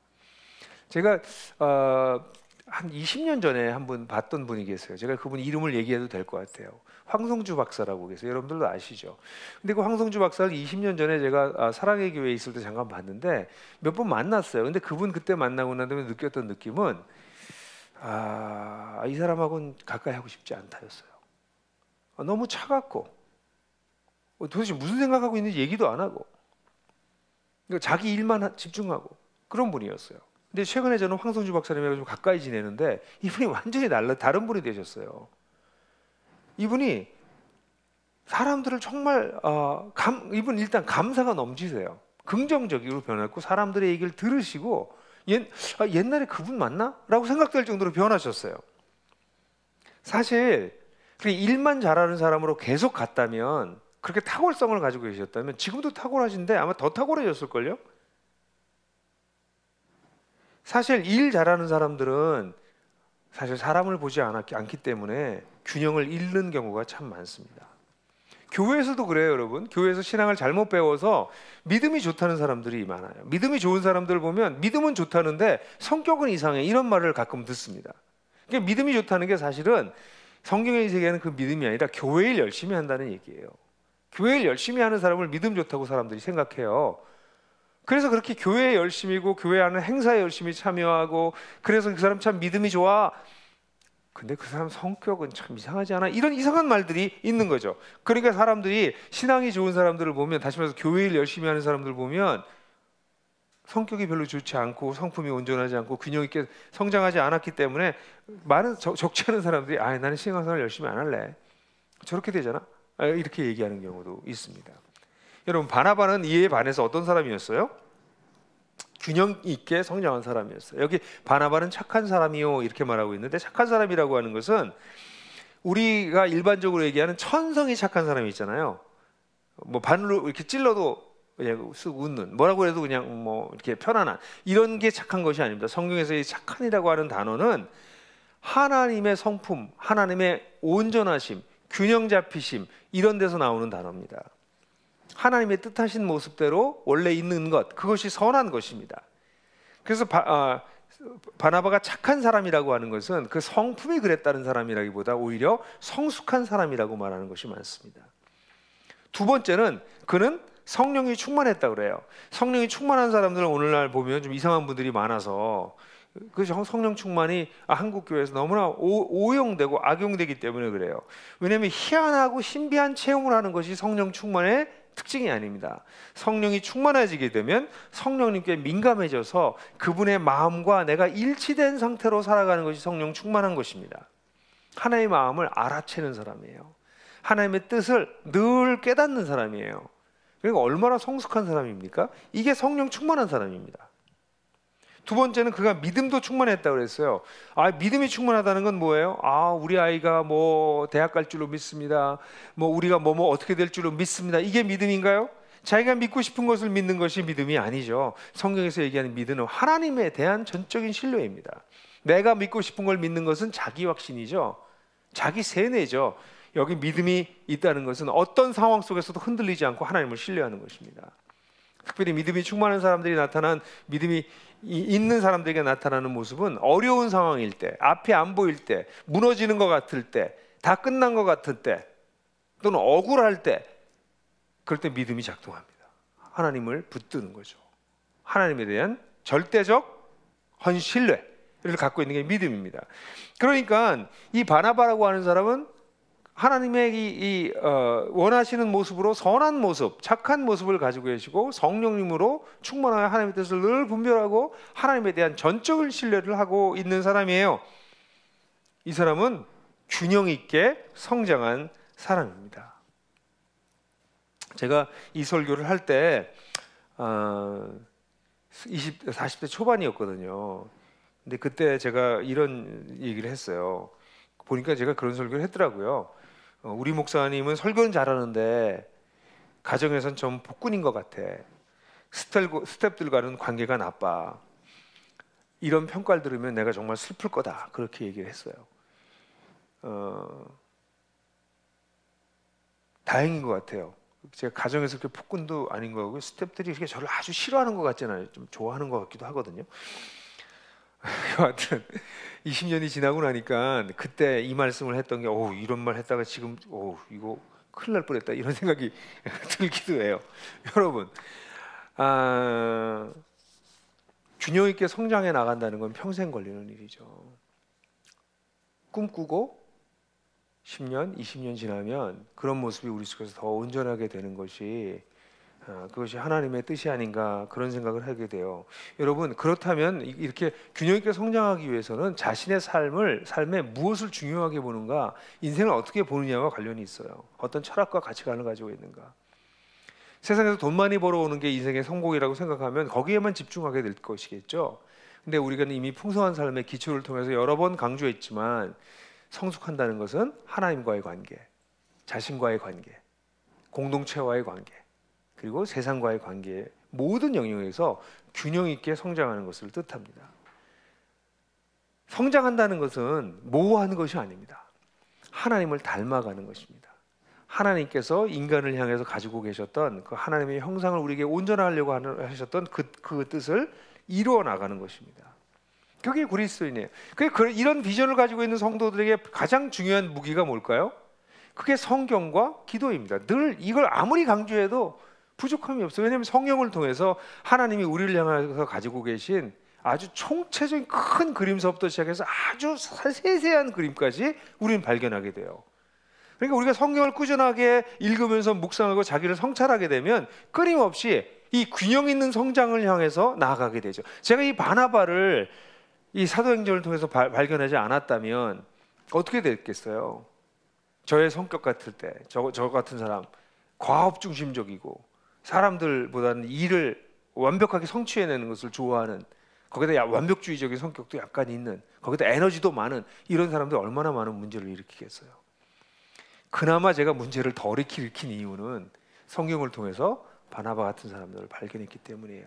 제가 어, 한 20년 전에 한분 봤던 분이 계세요. 제가 그분 이름을 얘기해도 될 것 같아요. 황성주 박사라고 계세요. 여러분들도 아시죠? 근데 그 황성주 박사를 20년 전에 제가 아, 사랑의 교회에 있을 때 잠깐 봤는데 몇 번 만났어요. 근데 그분 그때 만나고 난 다음에 느꼈던 느낌은 아, 이 사람하고는 가까이 하고 싶지 않다였어요. 아, 너무 차갑고 어, 도대체 무슨 생각하고 있는지 얘기도 안 하고 그러니까 자기 일만 집중하고 그런 분이었어요. 근데 최근에 저는 황성주 박사님하고 좀 가까이 지내는데 이분이 완전히 날라 다른 분이 되셨어요. 이분이 사람들을 정말 어, 감, 이분 일단 감사가 넘치세요. 긍정적으로 변했고 사람들의 얘기를 들으시고 옛, 아, 옛날에 그분 맞나? 라고 생각될 정도로 변하셨어요. 사실 일만 잘하는 사람으로 계속 갔다면 그렇게 탁월성을 가지고 계셨다면 지금도 탁월하신데 아마 더 탁월해졌을걸요? 사실 일 잘하는 사람들은 사실 사람을 보지 않았기, 않기 때문에 균형을 잃는 경우가 참 많습니다. 교회에서도 그래요, 여러분. 교회에서 신앙을 잘못 배워서 믿음이 좋다는 사람들이 많아요. 믿음이 좋은 사람들 보면 믿음은 좋다는데 성격은 이상해. 이런 말을 가끔 듣습니다. 그러니까 믿음이 좋다는 게 사실은 성경의 세계는 그 믿음이 아니라 교회를 열심히 한다는 얘기예요. 교회를 열심히 하는 사람을 믿음 좋다고 사람들이 생각해요. 그래서 그렇게 교회에 열심이고 교회 하는 행사에 열심히 참여하고 그래서 그 사람 참 믿음이 좋아 근데 그 사람 성격은 참 이상하지 않아? 이런 이상한 말들이 있는 거죠. 그러니까 사람들이 신앙이 좋은 사람들을 보면 다시 말해서 교회를 열심히 하는 사람들 보면 성격이 별로 좋지 않고 성품이 온전하지 않고 균형 있게 성장하지 않았기 때문에 많은 적, 적지 않은 사람들이 아 나는 신앙생활 열심히 안 할래 저렇게 되잖아 아, 이렇게 얘기하는 경우도 있습니다. 여러분 바나바는 이에 반해서 어떤 사람이었어요? 균형 있게 성장한 사람이었어요. 여기 바나바는 착한 사람이요 이렇게 말하고 있는데 착한 사람이라고 하는 것은 우리가 일반적으로 얘기하는 천성이 착한 사람이 있잖아요. 뭐 반으로 이렇게 찔러도 그냥 예, 쑥 웃는 뭐라고 해도 그냥 뭐 이렇게 편안한 이런 게 착한 것이 아닙니다. 성경에서의 착한이라고 하는 단어는 하나님의 성품, 하나님의 온전하심, 균형 잡히심 이런 데서 나오는 단어입니다. 하나님의 뜻하신 모습대로 원래 있는 것 그것이 선한 것입니다. 그래서 바, 아, 바나바가 착한 사람이라고 하는 것은 그 성품이 그랬다는 사람이라기보다 오히려 성숙한 사람이라고 말하는 것이 많습니다. 두 번째는 그는 성령이 충만했다 그래요. 성령이 충만한 사람들을 오늘날 보면 좀 이상한 분들이 많아서 그 성령 충만이 아, 한국 교회에서 너무나 오, 용되고 악용되기 때문에 그래요. 왜냐하면 희한하고 신비한 체험을 하는 것이 성령 충만의 특징이 아닙니다. 성령이 충만해지게 되면 성령님께 민감해져서 그분의 마음과 내가 일치된 상태로 살아가는 것이 성령 충만한 것입니다. 하나님의 마음을 알아채는 사람이에요. 하나님의 뜻을 늘 깨닫는 사람이에요. 그러니까 얼마나 성숙한 사람입니까? 이게 성령 충만한 사람입니다. 두 번째는 그가 믿음도 충만했다 그랬어요. 아, 믿음이 충만하다는 건 뭐예요? 아, 우리 아이가 뭐 대학 갈 줄로 믿습니다. 뭐 우리가 뭐뭐 뭐 어떻게 될 줄로 믿습니다. 이게 믿음인가요? 자기가 믿고 싶은 것을 믿는 것이 믿음이 아니죠. 성경에서 얘기하는 믿음은 하나님에 대한 전적인 신뢰입니다. 내가 믿고 싶은 걸 믿는 것은 자기 확신이죠. 자기 세뇌죠. 여기 믿음이 있다는 것은 어떤 상황 속에서도 흔들리지 않고 하나님을 신뢰하는 것입니다. 특별히 믿음이 충만한 사람들이 나타난 믿음이 있는 사람들에게 나타나는 모습은 어려운 상황일 때, 앞이 안 보일 때, 무너지는 것 같을 때, 다 끝난 것 같을 때, 또는 억울할 때, 그럴 때 믿음이 작동합니다. 하나님을 붙드는 거죠. 하나님에 대한 절대적 헌신뢰를 갖고 있는 게 믿음입니다. 그러니까 이 바나바라고 하는 사람은 하나님의 이, 이 어, 원하시는 모습으로 선한 모습, 착한 모습을 가지고 계시고 성령님으로 충만하여 하나님의 뜻을 늘 분별하고 하나님에 대한 전적인 신뢰를 하고 있는 사람이에요. 이 사람은 균형 있게 성장한 사람입니다. 제가 이 설교를 할때 어, 20, 40대 초반이었거든요. 근데 그때 제가 이런 얘기를 했어요. 보니까 제가 그런 설교를 했더라고요. 어, 우리 목사님은 설교는 잘하는데 가정에선 좀복근인것 같아. 스텝들과는 관계가 나빠. 이런 평가를 들으면 내가 정말 슬플 거다. 그렇게 얘기를 했어요. 어, 다행인 것 같아요. 제가 가정에서 그렇게 폭군도 아닌 거고 스탭들이 이렇게 저를 아주 싫어하는 것같잖아요좀 좋아하는 것 같기도 하거든요. 여하튼 20년이 지나고 나니까 그때 이 말씀을 했던 게 오, 이런 말 했다가 지금 오, 이거 큰일 날 뻔했다 이런 생각이 들기도 해요. 여러분, 아, 균형 있게 성장해 나간다는 건 평생 걸리는 일이죠. 꿈꾸고 10년, 20년 지나면 그런 모습이 우리 속에서 더 온전하게 되는 것이 어, 그것이 하나님의 뜻이 아닌가 그런 생각을 하게 돼요. 여러분 그렇다면 이렇게 균형 있게 성장하기 위해서는 자신의 삶을 삶에 무엇을 중요하게 보는가, 인생을 어떻게 보느냐와 관련이 있어요. 어떤 철학과 가치관을 가지고 있는가. 세상에서 돈 많이 벌어오는 게 인생의 성공이라고 생각하면 거기에만 집중하게 될 것이겠죠. 근데 우리가 이미 풍성한 삶의 기초를 통해서 여러 번 강조했지만 성숙한다는 것은 하나님과의 관계, 자신과의 관계, 공동체와의 관계, 그리고 세상과의 관계 모든 영역에서 균형 있게 성장하는 것을 뜻합니다. 성장한다는 것은 모호한 것이 아닙니다. 하나님을 닮아가는 것입니다. 하나님께서 인간을 향해서 가지고 계셨던 그 하나님의 형상을 우리에게 온전하려고 하셨던 그, 그 뜻을 이루어 나가는 것입니다. 그게 그리스도인이에요. 그 이런 비전을 가지고 있는 성도들에게 가장 중요한 무기가 뭘까요? 그게 성경과 기도입니다. 늘 이걸 아무리 강조해도 부족함이 없어요. 왜냐하면 성령을 통해서 하나님이 우리를 향해서 가지고 계신 아주 총체적인 큰 그림서부터 시작해서 아주 세세한 그림까지 우리는 발견하게 돼요. 그러니까 우리가 성경을 꾸준하게 읽으면서 묵상하고 자기를 성찰하게 되면 끊임없이 이 균형 있는 성장을 향해서 나아가게 되죠. 제가 이 바나바를 이 사도행전을 통해서 발, 견하지 않았다면 어떻게 됐겠어요? 저의 성격 같을 때, 저, 저 같은 사람, 과업 중심적이고 사람들보다는 일을 완벽하게 성취해내는 것을 좋아하는 거기다 완벽주의적인 성격도 약간 있는 거기다 에너지도 많은 이런 사람들 얼마나 많은 문제를 일으키겠어요. 그나마 제가 문제를 덜 일으킨 이유는 성경을 통해서 바나바 같은 사람들을 발견했기 때문이에요.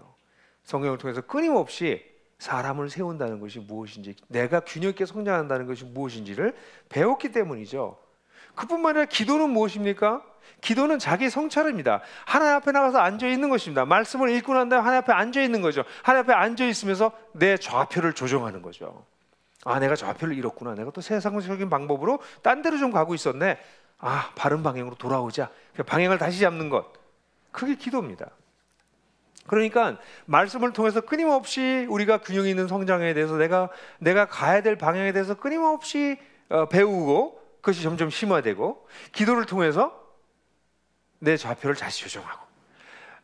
성경을 통해서 끊임없이 사람을 세운다는 것이 무엇인지 내가 균형 있게 성장한다는 것이 무엇인지를 배웠기 때문이죠. 그뿐만 아니라 기도는 무엇입니까? 기도는 자기 성찰입니다. 하나님 앞에 나가서 앉아 있는 것입니다. 말씀을 읽고 난 다음에 하나님 앞에 앉아 있는 거죠. 하나님 앞에 앉아 있으면서 내 좌표를 조정하는 거죠. 아, 내가 좌표를 잃었구나. 내가 또 세상적인 방법으로 딴 데로 좀 가고 있었네. 아, 바른 방향으로 돌아오자. 방향을 다시 잡는 것. 그게 기도입니다. 그러니까 말씀을 통해서 끊임없이 우리가 균형 있는 성장에 대해서 내가 내가 가야 될 방향에 대해서 끊임없이 어, 배우고 그것이 점점 심화되고 기도를 통해서 내 좌표를 다시 조정하고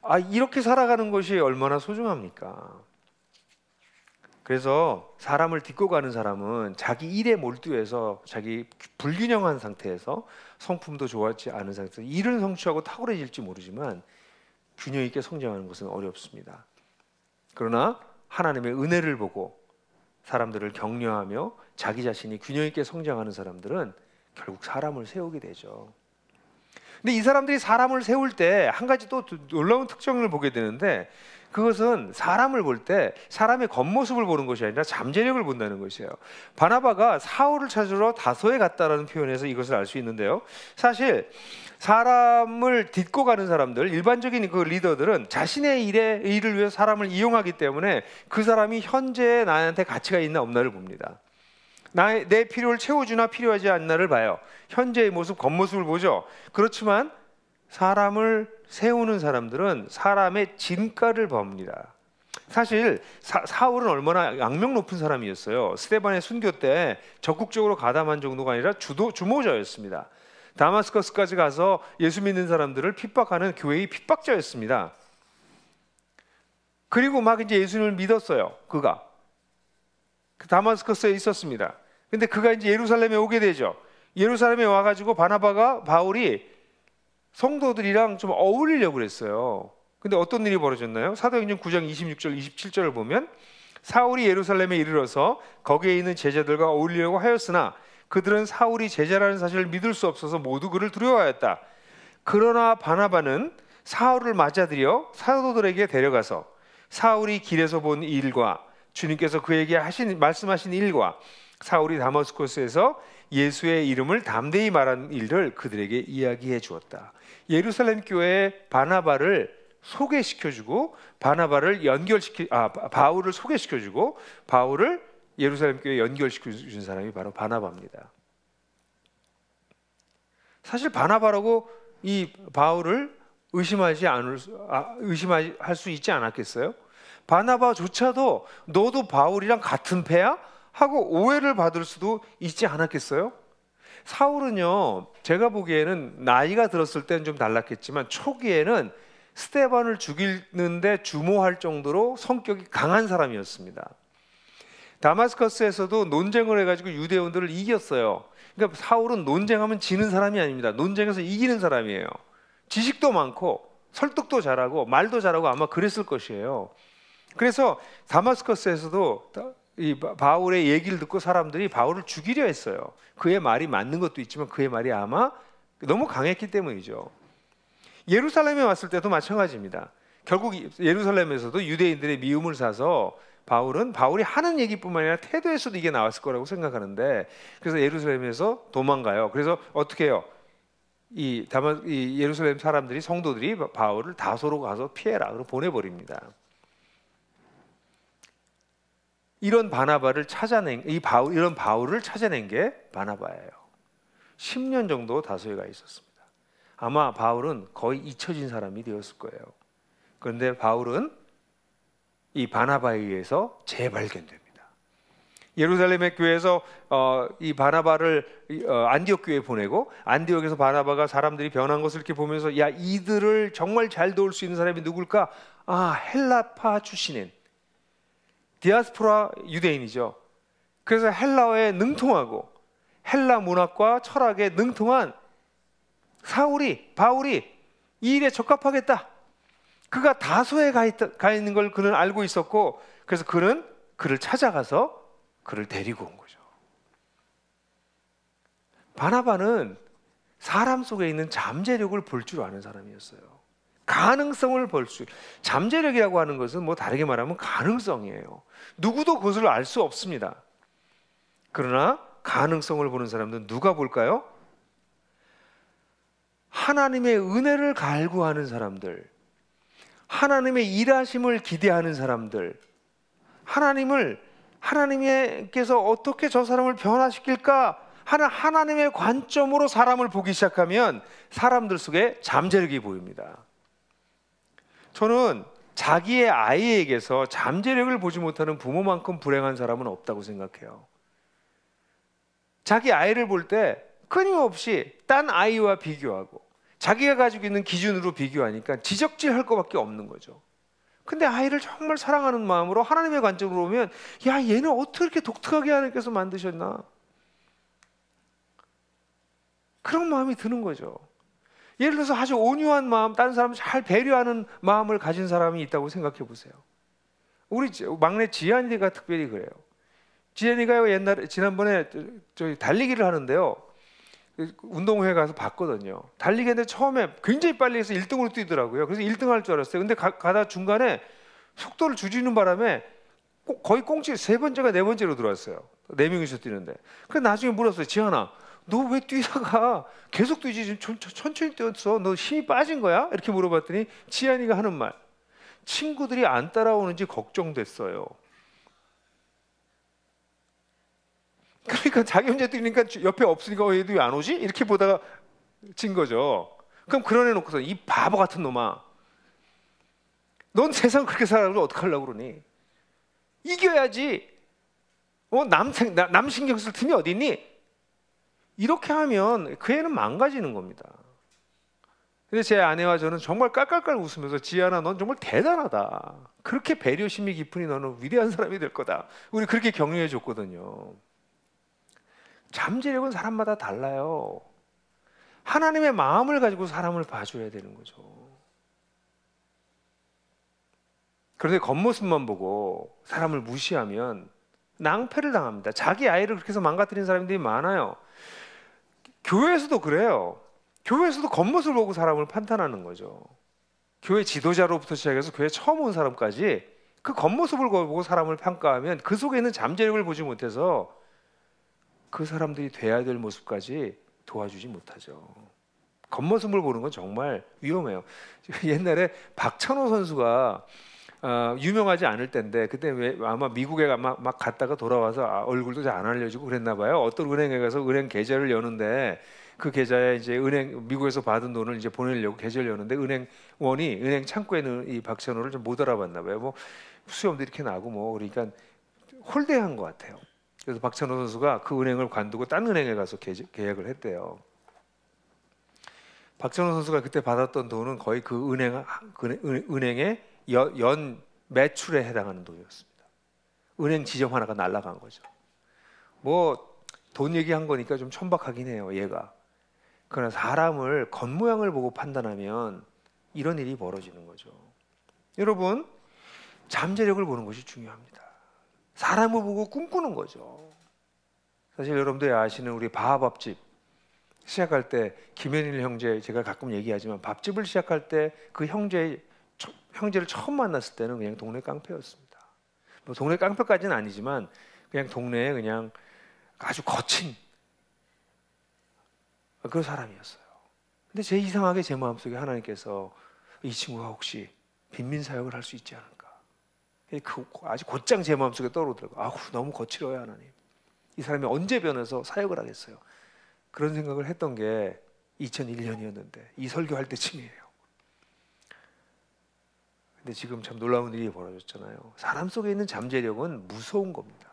아 이렇게 살아가는 것이 얼마나 소중합니까? 그래서 사람을 딛고 가는 사람은 자기 일에 몰두해서 자기 불균형한 상태에서 성품도 좋았지 않은 상태에서 일은 성취하고 탁월해질지 모르지만 균형 있게 성장하는 것은 어렵습니다. 그러나 하나님의 은혜를 보고 사람들을 격려하며 자기 자신이 균형 있게 성장하는 사람들은 결국 사람을 세우게 되죠. 근데 이 사람들이 사람을 세울 때 한 가지 또 놀라운 특징을 보게 되는데 그것은 사람을 볼 때 사람의 겉모습을 보는 것이 아니라 잠재력을 본다는 것이에요. 바나바가 사울을 찾으러 다소에 갔다라는 표현에서 이것을 알 수 있는데요. 사실 사람을 딛고 가는 사람들, 일반적인 그 리더들은 자신의 일에 일을 위해 사람을 이용하기 때문에 그 사람이 현재 나한테 가치가 있나 없나를 봅니다. 나의 내 필요를 채워주나 필요하지 않나를 봐요. 현재의 모습, 겉모습을 보죠. 그렇지만 사람을 세우는 사람들은 사람의 진가를 봅니다. 사실 사, 울은 얼마나 악명 높은 사람이었어요. 스테반의 순교 때 적극적으로 가담한 정도가 아니라 주도 주모자였습니다. 다마스커스까지 가서 예수 믿는 사람들을 핍박하는 교회의 핍박자였습니다. 그리고 막 이제 예수님을 믿었어요. 그가 그 다마스커스에 있었습니다. 근데 그가 이제 예루살렘에 오게 되죠. 예루살렘에 와가지고 바나바가 바울이 성도들이랑 좀 어울리려고 그랬어요. 근데 어떤 일이 벌어졌나요? 사도행전 9장 26절 27절을 보면 사울이 예루살렘에 이르러서 거기에 있는 제자들과 어울리려고 하였으나 그들은 사울이 제자라는 사실을 믿을 수 없어서 모두 그를 두려워하였다. 그러나 바나바는 사울을 맞아들여 사도들에게 데려가서 사울이 길에서 본 일과 주님께서 그에게 하신 말씀하신 일과 사울이 다마스코스에서 예수의 이름을 담대히 말한 일을 그들에게 이야기해 주었다. 예루살렘 교회 바나바를 소개시켜 주고 바나바를 연결시키 아 바울을 소개시켜 주고 바울을 예루살렘 교회 연결시켜 준 사람이 바로 바나바입니다. 사실 바나바라고 이 바울을 의심하지 않을 아, 의심할 수 있지 않았겠어요? 바나바조차도 너도 바울이랑 같은 패야? 하고 오해를 받을 수도 있지 않았겠어요? 사울은요, 제가 보기에는 나이가 들었을 때는 좀 달랐겠지만 초기에는 스테반을 죽이는데 주모할 정도로 성격이 강한 사람이었습니다. 다마스커스에서도 논쟁을 해가지고 유대원들을 이겼어요. 그러니까 사울은 논쟁하면 지는 사람이 아닙니다. 논쟁에서 이기는 사람이에요. 지식도 많고 설득도 잘하고 말도 잘하고 아마 그랬을 것이에요. 그래서 다마스커스에서도 이 바울의 얘기를 듣고 사람들이 바울을 죽이려 했어요. 그의 말이 맞는 것도 있지만 그의 말이 아마 너무 강했기 때문이죠. 예루살렘에 왔을 때도 마찬가지입니다. 결국 예루살렘에서도 유대인들의 미움을 사서 바울은 바울이 하는 얘기뿐만 아니라 태도에서도 이게 나왔을 거라고 생각하는데 그래서 예루살렘에서 도망가요. 그래서 어떻게 해요? 이 다만 이 예루살렘 사람들이 성도들이 바울을 다소로 가서 피해라. 그리고 보내버립니다. 이런 바나바를 찾아낸 이 바울 이런 바울을 찾아낸 게 바나바예요. 10년 정도 다소에가 있었습니다. 아마 바울은 거의 잊혀진 사람이 되었을 거예요. 그런데 바울은 이 바나바에 의해서 재발견됩니다. 예루살렘의 교회에서 어, 이 바나바를 어, 안디옥 교회에 보내고 안디옥에서 바나바가 사람들이 변한 것을 이렇게 보면서 야 이들을 정말 잘 도울 수 있는 사람이 누굴까? 아 헬라파 출신인 디아스포라 유대인이죠. 그래서 헬라어에 능통하고 헬라 문학과 철학에 능통한 사울이 바울이 이 일에 적합하겠다. 그가 다소에 가, 있가 있는 걸 그는 알고 있었고 그래서 그는 그를 찾아가서 그를 데리고 온 거죠. 바나바는 사람 속에 있는 잠재력을 볼 줄 아는 사람이었어요. 가능성을 볼 수. 잠재력이라고 하는 것은 뭐 다르게 말하면 가능성이에요. 누구도 그것을 알 수 없습니다. 그러나 가능성을 보는 사람들은 누가 볼까요? 하나님의 은혜를 갈구하는 사람들, 하나님의 일하심을 기대하는 사람들, 하나님을 하나님께서 어떻게 저 사람을 변화시킬까 하는 하나님의 관점으로 사람을 보기 시작하면 사람들 속에 잠재력이 보입니다. 저는 자기의 아이에게서 잠재력을 보지 못하는 부모만큼 불행한 사람은 없다고 생각해요. 자기 아이를 볼 때 끊임없이 딴 아이와 비교하고 자기가 가지고 있는 기준으로 비교하니까 지적질 할 것밖에 없는 거죠. 근데 아이를 정말 사랑하는 마음으로 하나님의 관점으로 보면 야 얘는 어떻게 독특하게 하나님께서 만드셨나 그런 마음이 드는 거죠. 예를 들어서 아주 온유한 마음, 다른 사람 잘 배려하는 마음을 가진 사람이 있다고 생각해 보세요. 우리 막내 지안이가 특별히 그래요. 지안이가 옛날에 지난번에 저기 달리기를 하는데요. 그 운동회 가서 봤거든요. 달리기했는데 처음에 굉장히 빨리 해서 1등으로 뛰더라고요. 그래서 1등 할 줄 알았어요. 근데 가, 가다 중간에 속도를 줄이는 바람에 꼭, 거의 꽁치 세 번째가 네 번째로 들어왔어요. 네 명이서 뛰는데. 그 나중에 물었어요. 지현아, 너왜 뛰다가 계속 뛰지 지 천천히 뛰었어 너 힘이 빠진 거야? 이렇게 물어봤더니 지안이가 하는 말 친구들이 안 따라오는지 걱정됐어요 그러니까 자기 혼자 뛰니까 옆에 없으니까 어, 얘도 왜 안 오지? 이렇게 보다가 진 거죠 그럼 그런 애 놓고서 이 바보 같은 놈아 넌 세상 그렇게 살아가면 어떡하려고 그러니 이겨야지 어, 남, 남 신경 쓸 틈이 어디 있니? 이렇게 하면 그 애는 망가지는 겁니다. 근데 제 아내와 저는 정말 깔깔깔 웃으면서 지아나 넌 정말 대단하다. 그렇게 배려심이 깊으니 너는 위대한 사람이 될 거다. 우리 그렇게 격려해 줬거든요. 잠재력은 사람마다 달라요. 하나님의 마음을 가지고 사람을 봐줘야 되는 거죠. 그런데 겉모습만 보고 사람을 무시하면 낭패를 당합니다. 자기 아이를 그렇게 해서 망가뜨린 사람들이 많아요. 교회에서도 그래요. 교회에서도 겉모습을 보고 사람을 판단하는 거죠. 교회 지도자로부터 시작해서 교회 처음 온 사람까지 그 겉모습을 보고 사람을 평가하면 그 속에 있는 잠재력을 보지 못해서 그 사람들이 돼야 될 모습까지 도와주지 못하죠. 겉모습을 보는 건 정말 위험해요. 옛날에 박찬호 선수가 어, 유명하지 않을 때인데 그때 왜 아마 미국에 막, 막 갔다가 돌아와서 아, 얼굴도 잘 안 알려주고 그랬나 봐요. 어떤 은행에 가서 은행 계좌를 여는데 그 계좌에 이제 은행 미국에서 받은 돈을 이제 보내려고 계좌를 여는데 은행원이 은행 창구에 있는 이 박찬호를 좀 못 알아봤나 봐요. 뭐 수염도 이렇게 나고 뭐 그러니까 홀대한 것 같아요. 그래서 박찬호 선수가 그 은행을 관두고 딴 은행에 가서 계약을 했대요. 박찬호 선수가 그때 받았던 돈은 거의 그 은행 그 은행에 연, 연 매출에 해당하는 돈이었습니다. 은행 지점 하나가 날라간 거죠. 뭐 돈 얘기한 거니까 좀 천박하긴 해요, 얘가. 그러나 사람을 겉모양을 보고 판단하면 이런 일이 벌어지는 거죠. 여러분, 잠재력을 보는 것이 중요합니다. 사람을 보고 꿈꾸는 거죠. 사실 여러분들이 아시는 우리 바하밥집 시작할 때 김현일 형제 제가 가끔 얘기하지만 밥집을 시작할 때 그 형제의 형제를 처음 만났을 때는 그냥 동네 깡패였습니다. 뭐 동네 깡패까지는 아니지만 그냥 동네에 그냥 아주 거친 그 사람이었어요. 근데 제 이상하게 제 마음속에 하나님께서 이 친구가 혹시 빈민 사역을 할 수 있지 않을까. 그 아주 곧장 제 마음속에 떠오르더라고요. 아우 너무 거칠어요 하나님. 이 사람이 언제 변해서 사역을 하겠어요. 그런 생각을 했던 게 2001년이었는데 이 설교할 때쯤이에요. 근데 지금 참 놀라운 일이 벌어졌잖아요. 사람 속에 있는 잠재력은 무서운 겁니다.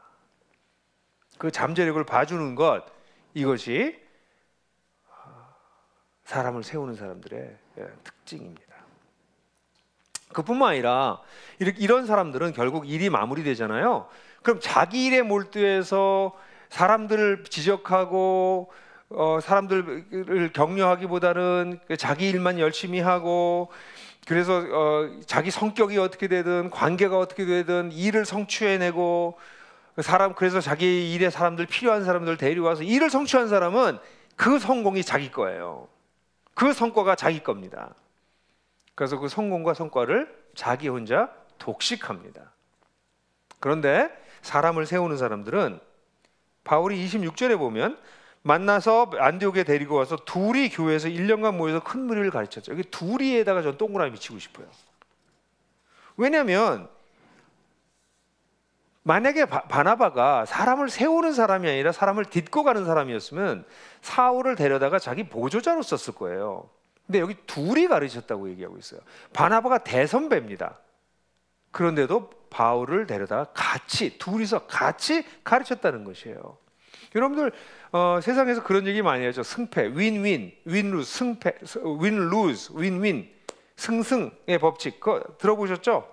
그 잠재력을 봐주는 것 이것이 아, 사람을 세우는 사람들의 예, 특징입니다. 그뿐만 아니라 이런 사람들은 결국 일이 마무리되잖아요. 그럼 자기 일에 몰두해서 사람들을 지적하고 어, 사람들을 격려하기보다는 그 자기 일만 열심히 하고 그래서 어, 자기 성격이 어떻게 되든 관계가 어떻게 되든 일을 성취해내고 사람 그래서 자기 일에 사람들 필요한 사람들 데려와서 일을 성취한 사람은 그 성공이 자기 거예요. 그 성과가 자기 겁니다. 그래서 그 성공과 성과를 자기 혼자 독식합니다. 그런데 사람을 세우는 사람들은 바울이 26절에 보면 만나서 안디옥에 데리고 와서 둘이 교회에서 1년간 모여서 큰 무리를 가르쳤죠. 여기 둘이에다가 전 동그라미 치고 싶어요. 왜냐하면 만약에 바, 바나바가 사람을 세우는 사람이 아니라 사람을 딛고 가는 사람이었으면 사울을 데려다가 자기 보조자로 썼을 거예요. 근데 여기 둘이 가르쳤다고 얘기하고 있어요. 바나바가 대선배입니다. 그런데도 바울을 데려다가 같이 둘이서 같이 가르쳤다는 것이에요. 여러분들 어, 세상에서 그런 얘기 많이 하죠. 승패, 윈윈, 윈루즈, 승패, 윈루스 윈윈, 승승의 법칙. 그 들어보셨죠?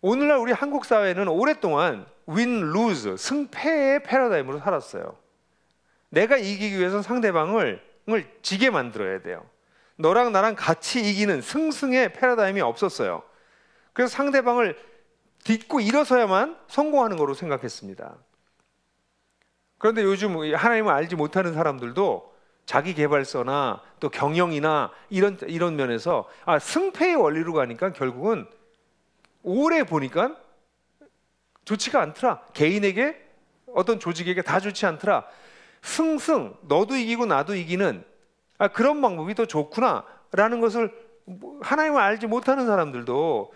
오늘날 우리 한국 사회는 오랫동안 윈루즈, 승패의 패러다임으로 살았어요. 내가 이기기 위해서 상대방을 지게 만들어야 돼요. 너랑 나랑 같이 이기는 승승의 패러다임이 없었어요. 그래서 상대방을 딛고 일어서야만 성공하는 거로 생각했습니다. 그런데 요즘 하나님을 알지 못하는 사람들도 자기 개발서나 또 경영이나 이런 이런 면에서 아 승패의 원리로 가니까 결국은 오래 보니까 좋지가 않더라. 개인에게 어떤 조직에게 다 좋지 않더라. 승승 너도 이기고 나도 이기는 아 그런 방법이 더 좋구나라는 것을 하나님을 알지 못하는 사람들도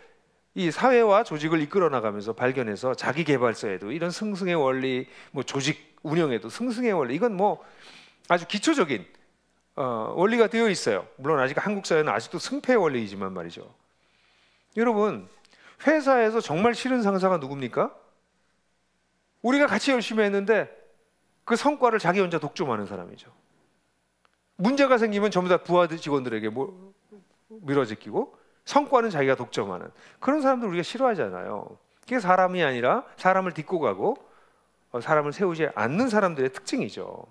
이 사회와 조직을 이끌어 나가면서 발견해서 자기 개발서에도 이런 승승의 원리, 뭐 조직 운영에도 승승의 원리 이건 뭐 아주 기초적인 어, 원리가 되어 있어요. 물론 아직 한국 사회는 아직도 승패 원리이지만 말이죠. 여러분 회사에서 정말 싫은 상사가 누굽니까? 우리가 같이 열심히 했는데 그 성과를 자기 혼자 독점하는 사람이죠. 문제가 생기면 전부 다 부하 직원들에게 뭐밀어지키고 성과는 자기가 독점하는 그런 사람들 우리가 싫어하잖아요. 그게 사람이 아니라 사람을 딛고 가고 어, 사람을 세우지 않는 사람들의 특징이죠.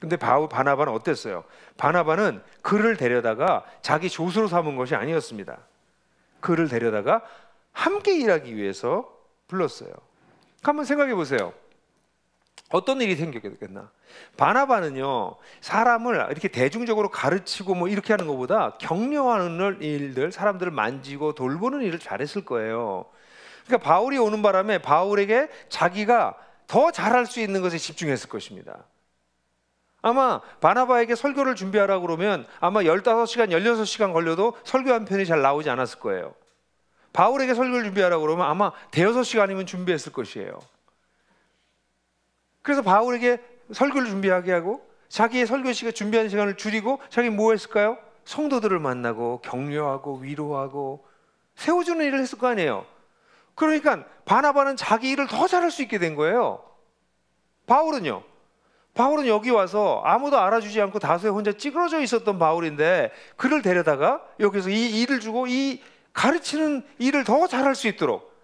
근데 바나바는 어땠어요? 바나바는 그를 데려다가 자기 조수로 삼은 것이 아니었습니다. 그를 데려다가 함께 일하기 위해서 불렀어요. 그러니까 한번 생각해 보세요. 어떤 일이 생겼겠나? 바나바는요, 사람을 이렇게 대중적으로 가르치고 뭐 이렇게 하는 것보다 격려하는 일들, 사람들을 만지고 돌보는 일을 잘했을 거예요. 그러니까 바울이 오는 바람에 바울에게 자기가 더 잘할 수 있는 것에 집중했을 것입니다. 아마 바나바에게 설교를 준비하라 고 그러면 아마 15시간, 16시간 걸려도 설교 한 편이 잘 나오지 않았을 거예요. 바울에게 설교를 준비하라 고 그러면 아마 대여섯 시간이면 준비했을 것이에요. 그래서 바울에게 설교를 준비하게 하고 자기의 설교 시간 준비하는 시간을 줄이고 자기 뭐 했을까요? 성도들을 만나고 격려하고 위로하고 세워주는 일을 했을 거 아니에요. 그러니까 바나바는 자기 일을 더 잘할 수 있게 된 거예요. 바울은요. 바울은 여기 와서 아무도 알아주지 않고 다수에 혼자 찌그러져 있었던 바울인데 그를 데려다가 여기서 이 일을 주고 이 가르치는 일을 더 잘할 수 있도록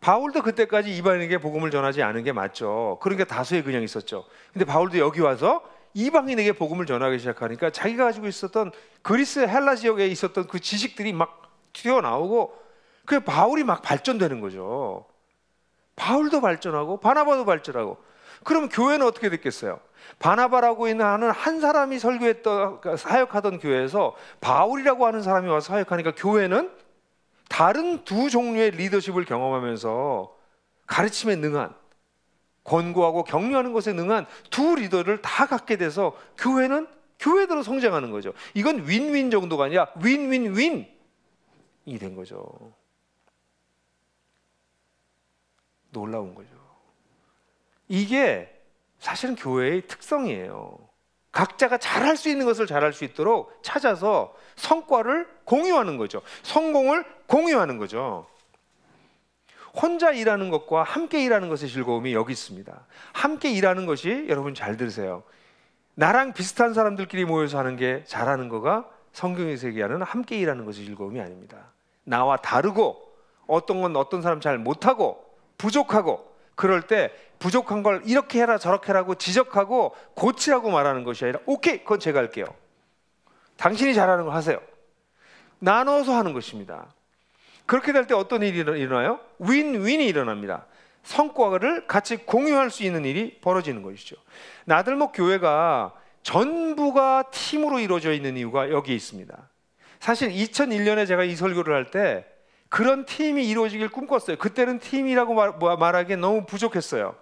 바울도 그때까지 이방인에게 복음을 전하지 않은 게 맞죠. 그러니까 다수에 그냥 있었죠. 근데 바울도 여기 와서 이방인에게 복음을 전하기 시작하니까 자기가 가지고 있었던 그리스 헬라 지역에 있었던 그 지식들이 막 튀어나오고 그 바울이 막 발전되는 거죠. 바울도 발전하고 바나바도 발전하고 그럼 교회는 어떻게 됐겠어요? 바나바라고 있는 하는 한 사람이 설교했던 그러니까 사역하던 교회에서 바울이라고 하는 사람이 와서 사역하니까 교회는 다른 두 종류의 리더십을 경험하면서 가르침에 능한 권고하고 격려하는 것에 능한 두 리더를 다 갖게 돼서 교회는 교회대로 성장하는 거죠. 이건 윈윈 정도가 아니라 윈윈윈이 된 거죠. 놀라운 거죠. 이게 사실은 교회의 특성이에요. 각자가 잘할 수 있는 것을 잘할 수 있도록 찾아서 성과를 공유하는 거죠. 성공을 공유하는 거죠. 혼자 일하는 것과 함께 일하는 것의 즐거움이 여기 있습니다. 함께 일하는 것이 여러분 잘 들으세요. 나랑 비슷한 사람들끼리 모여서 하는 게 잘하는 거가 성경에서 얘기하는 함께 일하는 것의 즐거움이 아닙니다. 나와 다르고 어떤 건 어떤 사람 잘 못하고 부족하고 그럴 때 부족한 걸 이렇게 해라 저렇게 해라고 지적하고 고치라고 말하는 것이 아니라 오케이 그건 제가 할게요. 당신이 잘하는 걸 하세요. 나눠서 하는 것입니다. 그렇게 될 때 어떤 일이 일어나요? 윈윈이 일어납니다. 성과를 같이 공유할 수 있는 일이 벌어지는 것이죠. 나들목 교회가 전부가 팀으로 이루어져 있는 이유가 여기 있습니다. 사실 2001년에 제가 이 설교를 할때 그런 팀이 이루어지길 꿈꿨어요. 그때는 팀이라고 말, 뭐, 하기에 너무 부족했어요.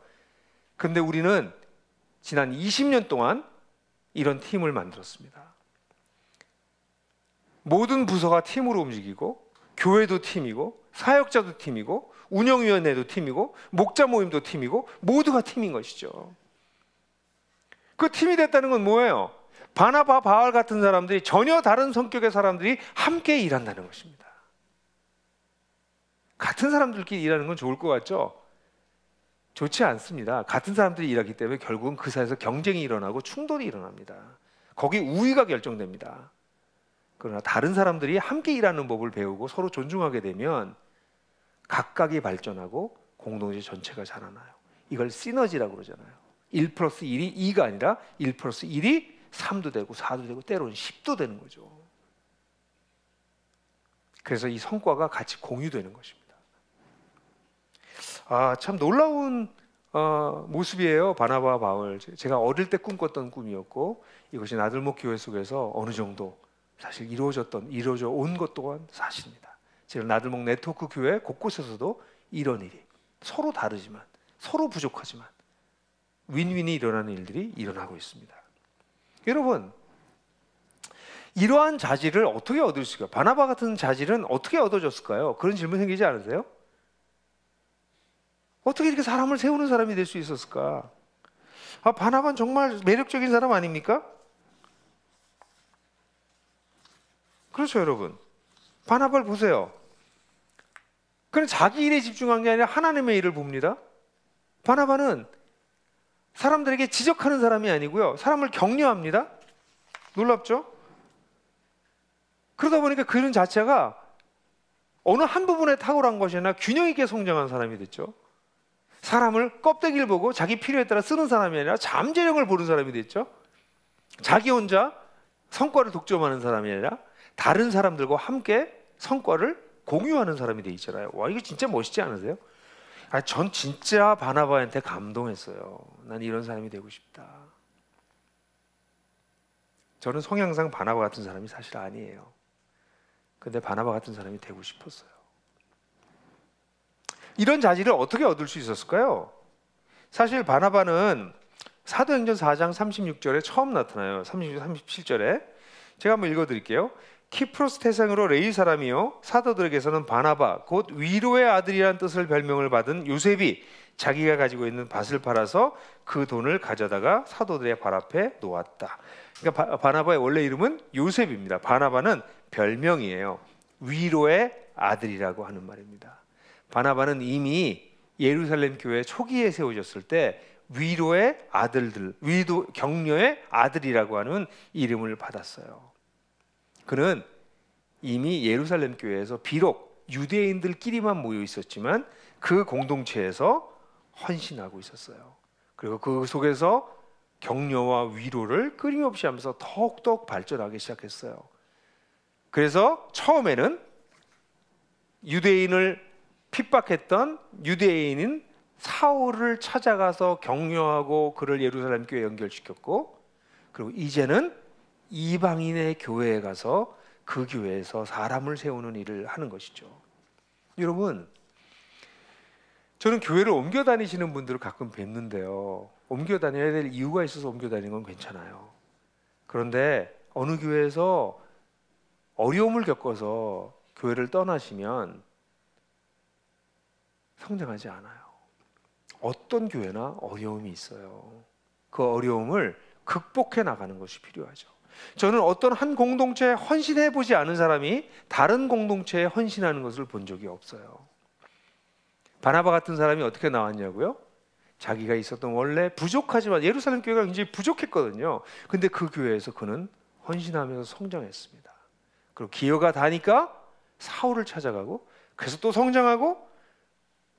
근데 우리는 지난 20년 동안 이런 팀을 만들었습니다. 모든 부서가 팀으로 움직이고 교회도 팀이고 사역자도 팀이고 운영위원회도 팀이고 목자 모임도 팀이고 모두가 팀인 것이죠. 그 팀이 됐다는 건 뭐예요? 바나바 바알 같은 사람들이 전혀 다른 성격의 사람들이 함께 일한다는 것입니다. 같은 사람들끼리 일하는 건 좋을 것 같죠? 좋지 않습니다. 같은 사람들이 일하기 때문에 결국은 그 사이에서 경쟁이 일어나고 충돌이 일어납니다. 거기 우위가 결정됩니다. 그러나 다른 사람들이 함께 일하는 법을 배우고 서로 존중하게 되면 각각이 발전하고 공동체 전체가 자라나요. 이걸 시너지라고 그러잖아요. 1 플러스 1이 2가 아니라 1 플러스 1이 3도 되고 4도 되고 때로는 10도 되는 거죠. 그래서 이 성과가 같이 공유되는 것입니다. 아, 참 놀라운 어, 모습이에요. 바나바와 바울. 제가 어릴 때 꿈꿨던 꿈이었고 이것이 나들목 교회 속에서 어느 정도 사실 이루어졌던 이루어져 온 것 또한 사실입니다. 지금 나들목 네트워크 교회 곳곳에서도 이런 일이 서로 다르지만 서로 부족하지만 윈윈이 일어나는 일들이 일어나고 있습니다. 여러분 이러한 자질을 어떻게 얻을 수가? 바나바 같은 자질은 어떻게 얻어졌을까요? 그런 질문 생기지 않으세요? 어떻게 이렇게 사람을 세우는 사람이 될 수 있었을까? 아, 바나반 정말 매력적인 사람 아닙니까? 그렇죠, 여러분. 바나발 보세요. 그는 자기 일에 집중한 게 아니라 하나님의 일을 봅니다. 바나바는 사람들에게 지적하는 사람이 아니고요. 사람을 격려합니다. 놀랍죠? 그러다 보니까 그는 자체가 어느 한 부분에 탁월한 것이나 균형 있게 성장한 사람이 됐죠. 사람을 껍데기를 보고 자기 필요에 따라 쓰는 사람이 아니라 잠재력을 보는 사람이 됐죠. 자기 혼자 성과를 독점하는 사람이 아니라 다른 사람들과 함께 성과를 공유하는 사람이 돼 있잖아요. 와 이거 진짜 멋있지 않으세요? 아, 전 진짜 바나바한테 감동했어요. 난 이런 사람이 되고 싶다. 저는 성향상 바나바 같은 사람이 사실 아니에요. 근데 바나바 같은 사람이 되고 싶었어요. 이런 자질을 어떻게 얻을 수 있었을까요? 사실 바나바는 사도행전 4장 36절에 처음 나타나요. 36, 37절에. 제가 한번 읽어 드릴게요. 키프로스 태생으로 레이 사람이요 사도들에게서는 바나바 곧 위로의 아들이라는 뜻을 별명을 받은 요셉이 자기가 가지고 있는 밭을 팔아서 그 돈을 가져다가 사도들의 발 앞에 놓았다. 그러니까 바, 나바의 원래 이름은 요셉입니다. 바나바는 별명이에요. 위로의 아들이라고 하는 말입니다. 바나바는 이미 예루살렘 교회 초기에 세워졌을 때 위로의 아들들, 위도 격려의 아들이라고 하는 이름을 받았어요. 그는 이미 예루살렘 교회에서 비록 유대인들끼리만 모여 있었지만 그 공동체에서 헌신하고 있었어요. 그리고 그 속에서 격려와 위로를 끊임없이 하면서 더욱 발전하기 시작했어요. 그래서 처음에는 유대인을 핍박했던 유대인인 사울을 찾아가서 격려하고 그를 예루살렘 교회에 연결시켰고 그리고 이제는 이방인의 교회에 가서 그 교회에서 사람을 세우는 일을 하는 것이죠. 여러분 저는 교회를 옮겨 다니시는 분들을 가끔 뵀는데요. 옮겨 다녀야 될 이유가 있어서 옮겨 다니는 건 괜찮아요. 그런데 어느 교회에서 어려움을 겪어서 교회를 떠나시면 성장하지 않아요. 어떤 교회나 어려움이 있어요. 그 어려움을 극복해 나가는 것이 필요하죠. 저는 어떤 한 공동체에 헌신해 보지 않은 사람이 다른 공동체에 헌신하는 것을 본 적이 없어요. 바나바 같은 사람이 어떻게 나왔냐고요? 자기가 있었던 원래 부족하지만 예루살렘 교회가 굉장히 부족했거든요. 근데 그 교회에서 그는 헌신하면서 성장했습니다. 그리고 기여가 다니까 사울을 찾아가고 그래서 또 성장하고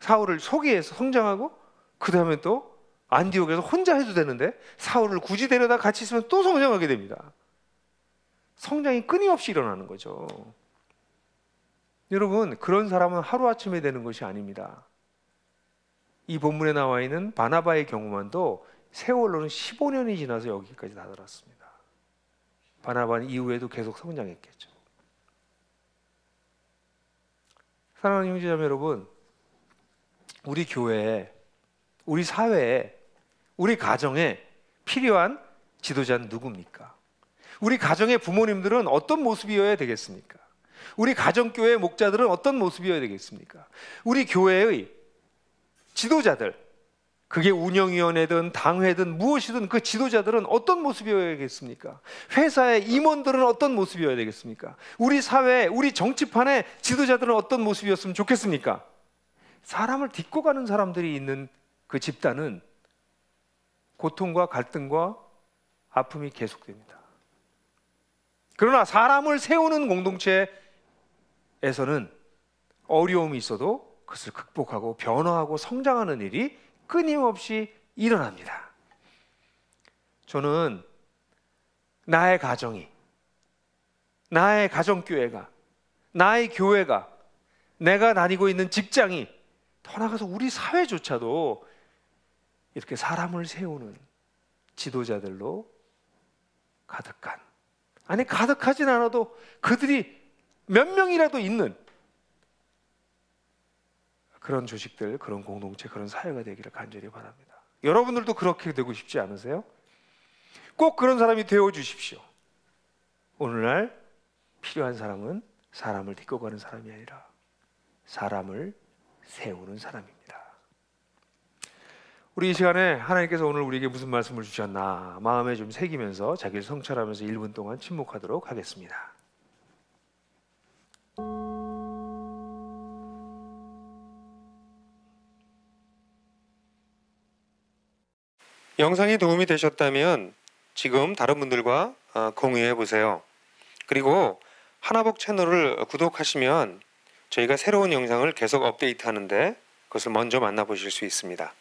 사울을 소개해서 성장하고 그 다음에 또 안디옥에서 혼자 해도 되는데 사울을 굳이 데려다 같이 있으면 또 성장하게 됩니다. 성장이 끊임없이 일어나는 거죠. 여러분 그런 사람은 하루아침에 되는 것이 아닙니다. 이 본문에 나와 있는 바나바의 경우만도 세월로는 15년이 지나서 여기까지 다다랐습니다. 바나바는 이후에도 계속 성장했겠죠. 사랑하는 형제자매 여러분, 우리 교회에, 우리 사회에, 우리 가정에 필요한 지도자는 누굽니까? 우리 가정의 부모님들은 어떤 모습이어야 되겠습니까? 우리 가정교회 목자들은 어떤 모습이어야 되겠습니까? 우리 교회의 지도자들, 그게 운영위원회든 당회든 무엇이든 그 지도자들은 어떤 모습이어야 되겠습니까? 회사의 임원들은 어떤 모습이어야 되겠습니까? 우리 사회, 우리 정치판의 지도자들은 어떤 모습이었으면 좋겠습니까? 사람을 딛고 가는 사람들이 있는 그 집단은 고통과 갈등과 아픔이 계속됩니다. 그러나 사람을 세우는 공동체에서는 어려움이 있어도 그것을 극복하고 변화하고 성장하는 일이 끊임없이 일어납니다. 저는 나의 가정이, 나의 가정교회가, 나의 교회가, 내가 다니고 있는 직장이 더 나아가서 우리 사회조차도 이렇게 사람을 세우는 지도자들로 가득한 아니 가득하진 않아도 그들이 몇 명이라도 있는 그런 조직들, 그런 공동체, 그런 사회가 되기를 간절히 바랍니다. 여러분들도 그렇게 되고 싶지 않으세요? 꼭 그런 사람이 되어 주십시오. 오늘날 필요한 사람은 사람을 이끌고 가는 사람이 아니라 사람을 세우는 사람입니다. 우리 이 시간에 하나님께서 오늘 우리에게 무슨 말씀을 주셨나 마음에 좀 새기면서 자기를 성찰하면서 1분 동안 침묵하도록 하겠습니다. 영상이 도움이 되셨다면 지금 다른 분들과 어, 공유해 보세요. 그리고 하나복 채널을 구독하시면 저희가 새로운 영상을 계속 업데이트 하는데 그것을 먼저 만나보실 수 있습니다.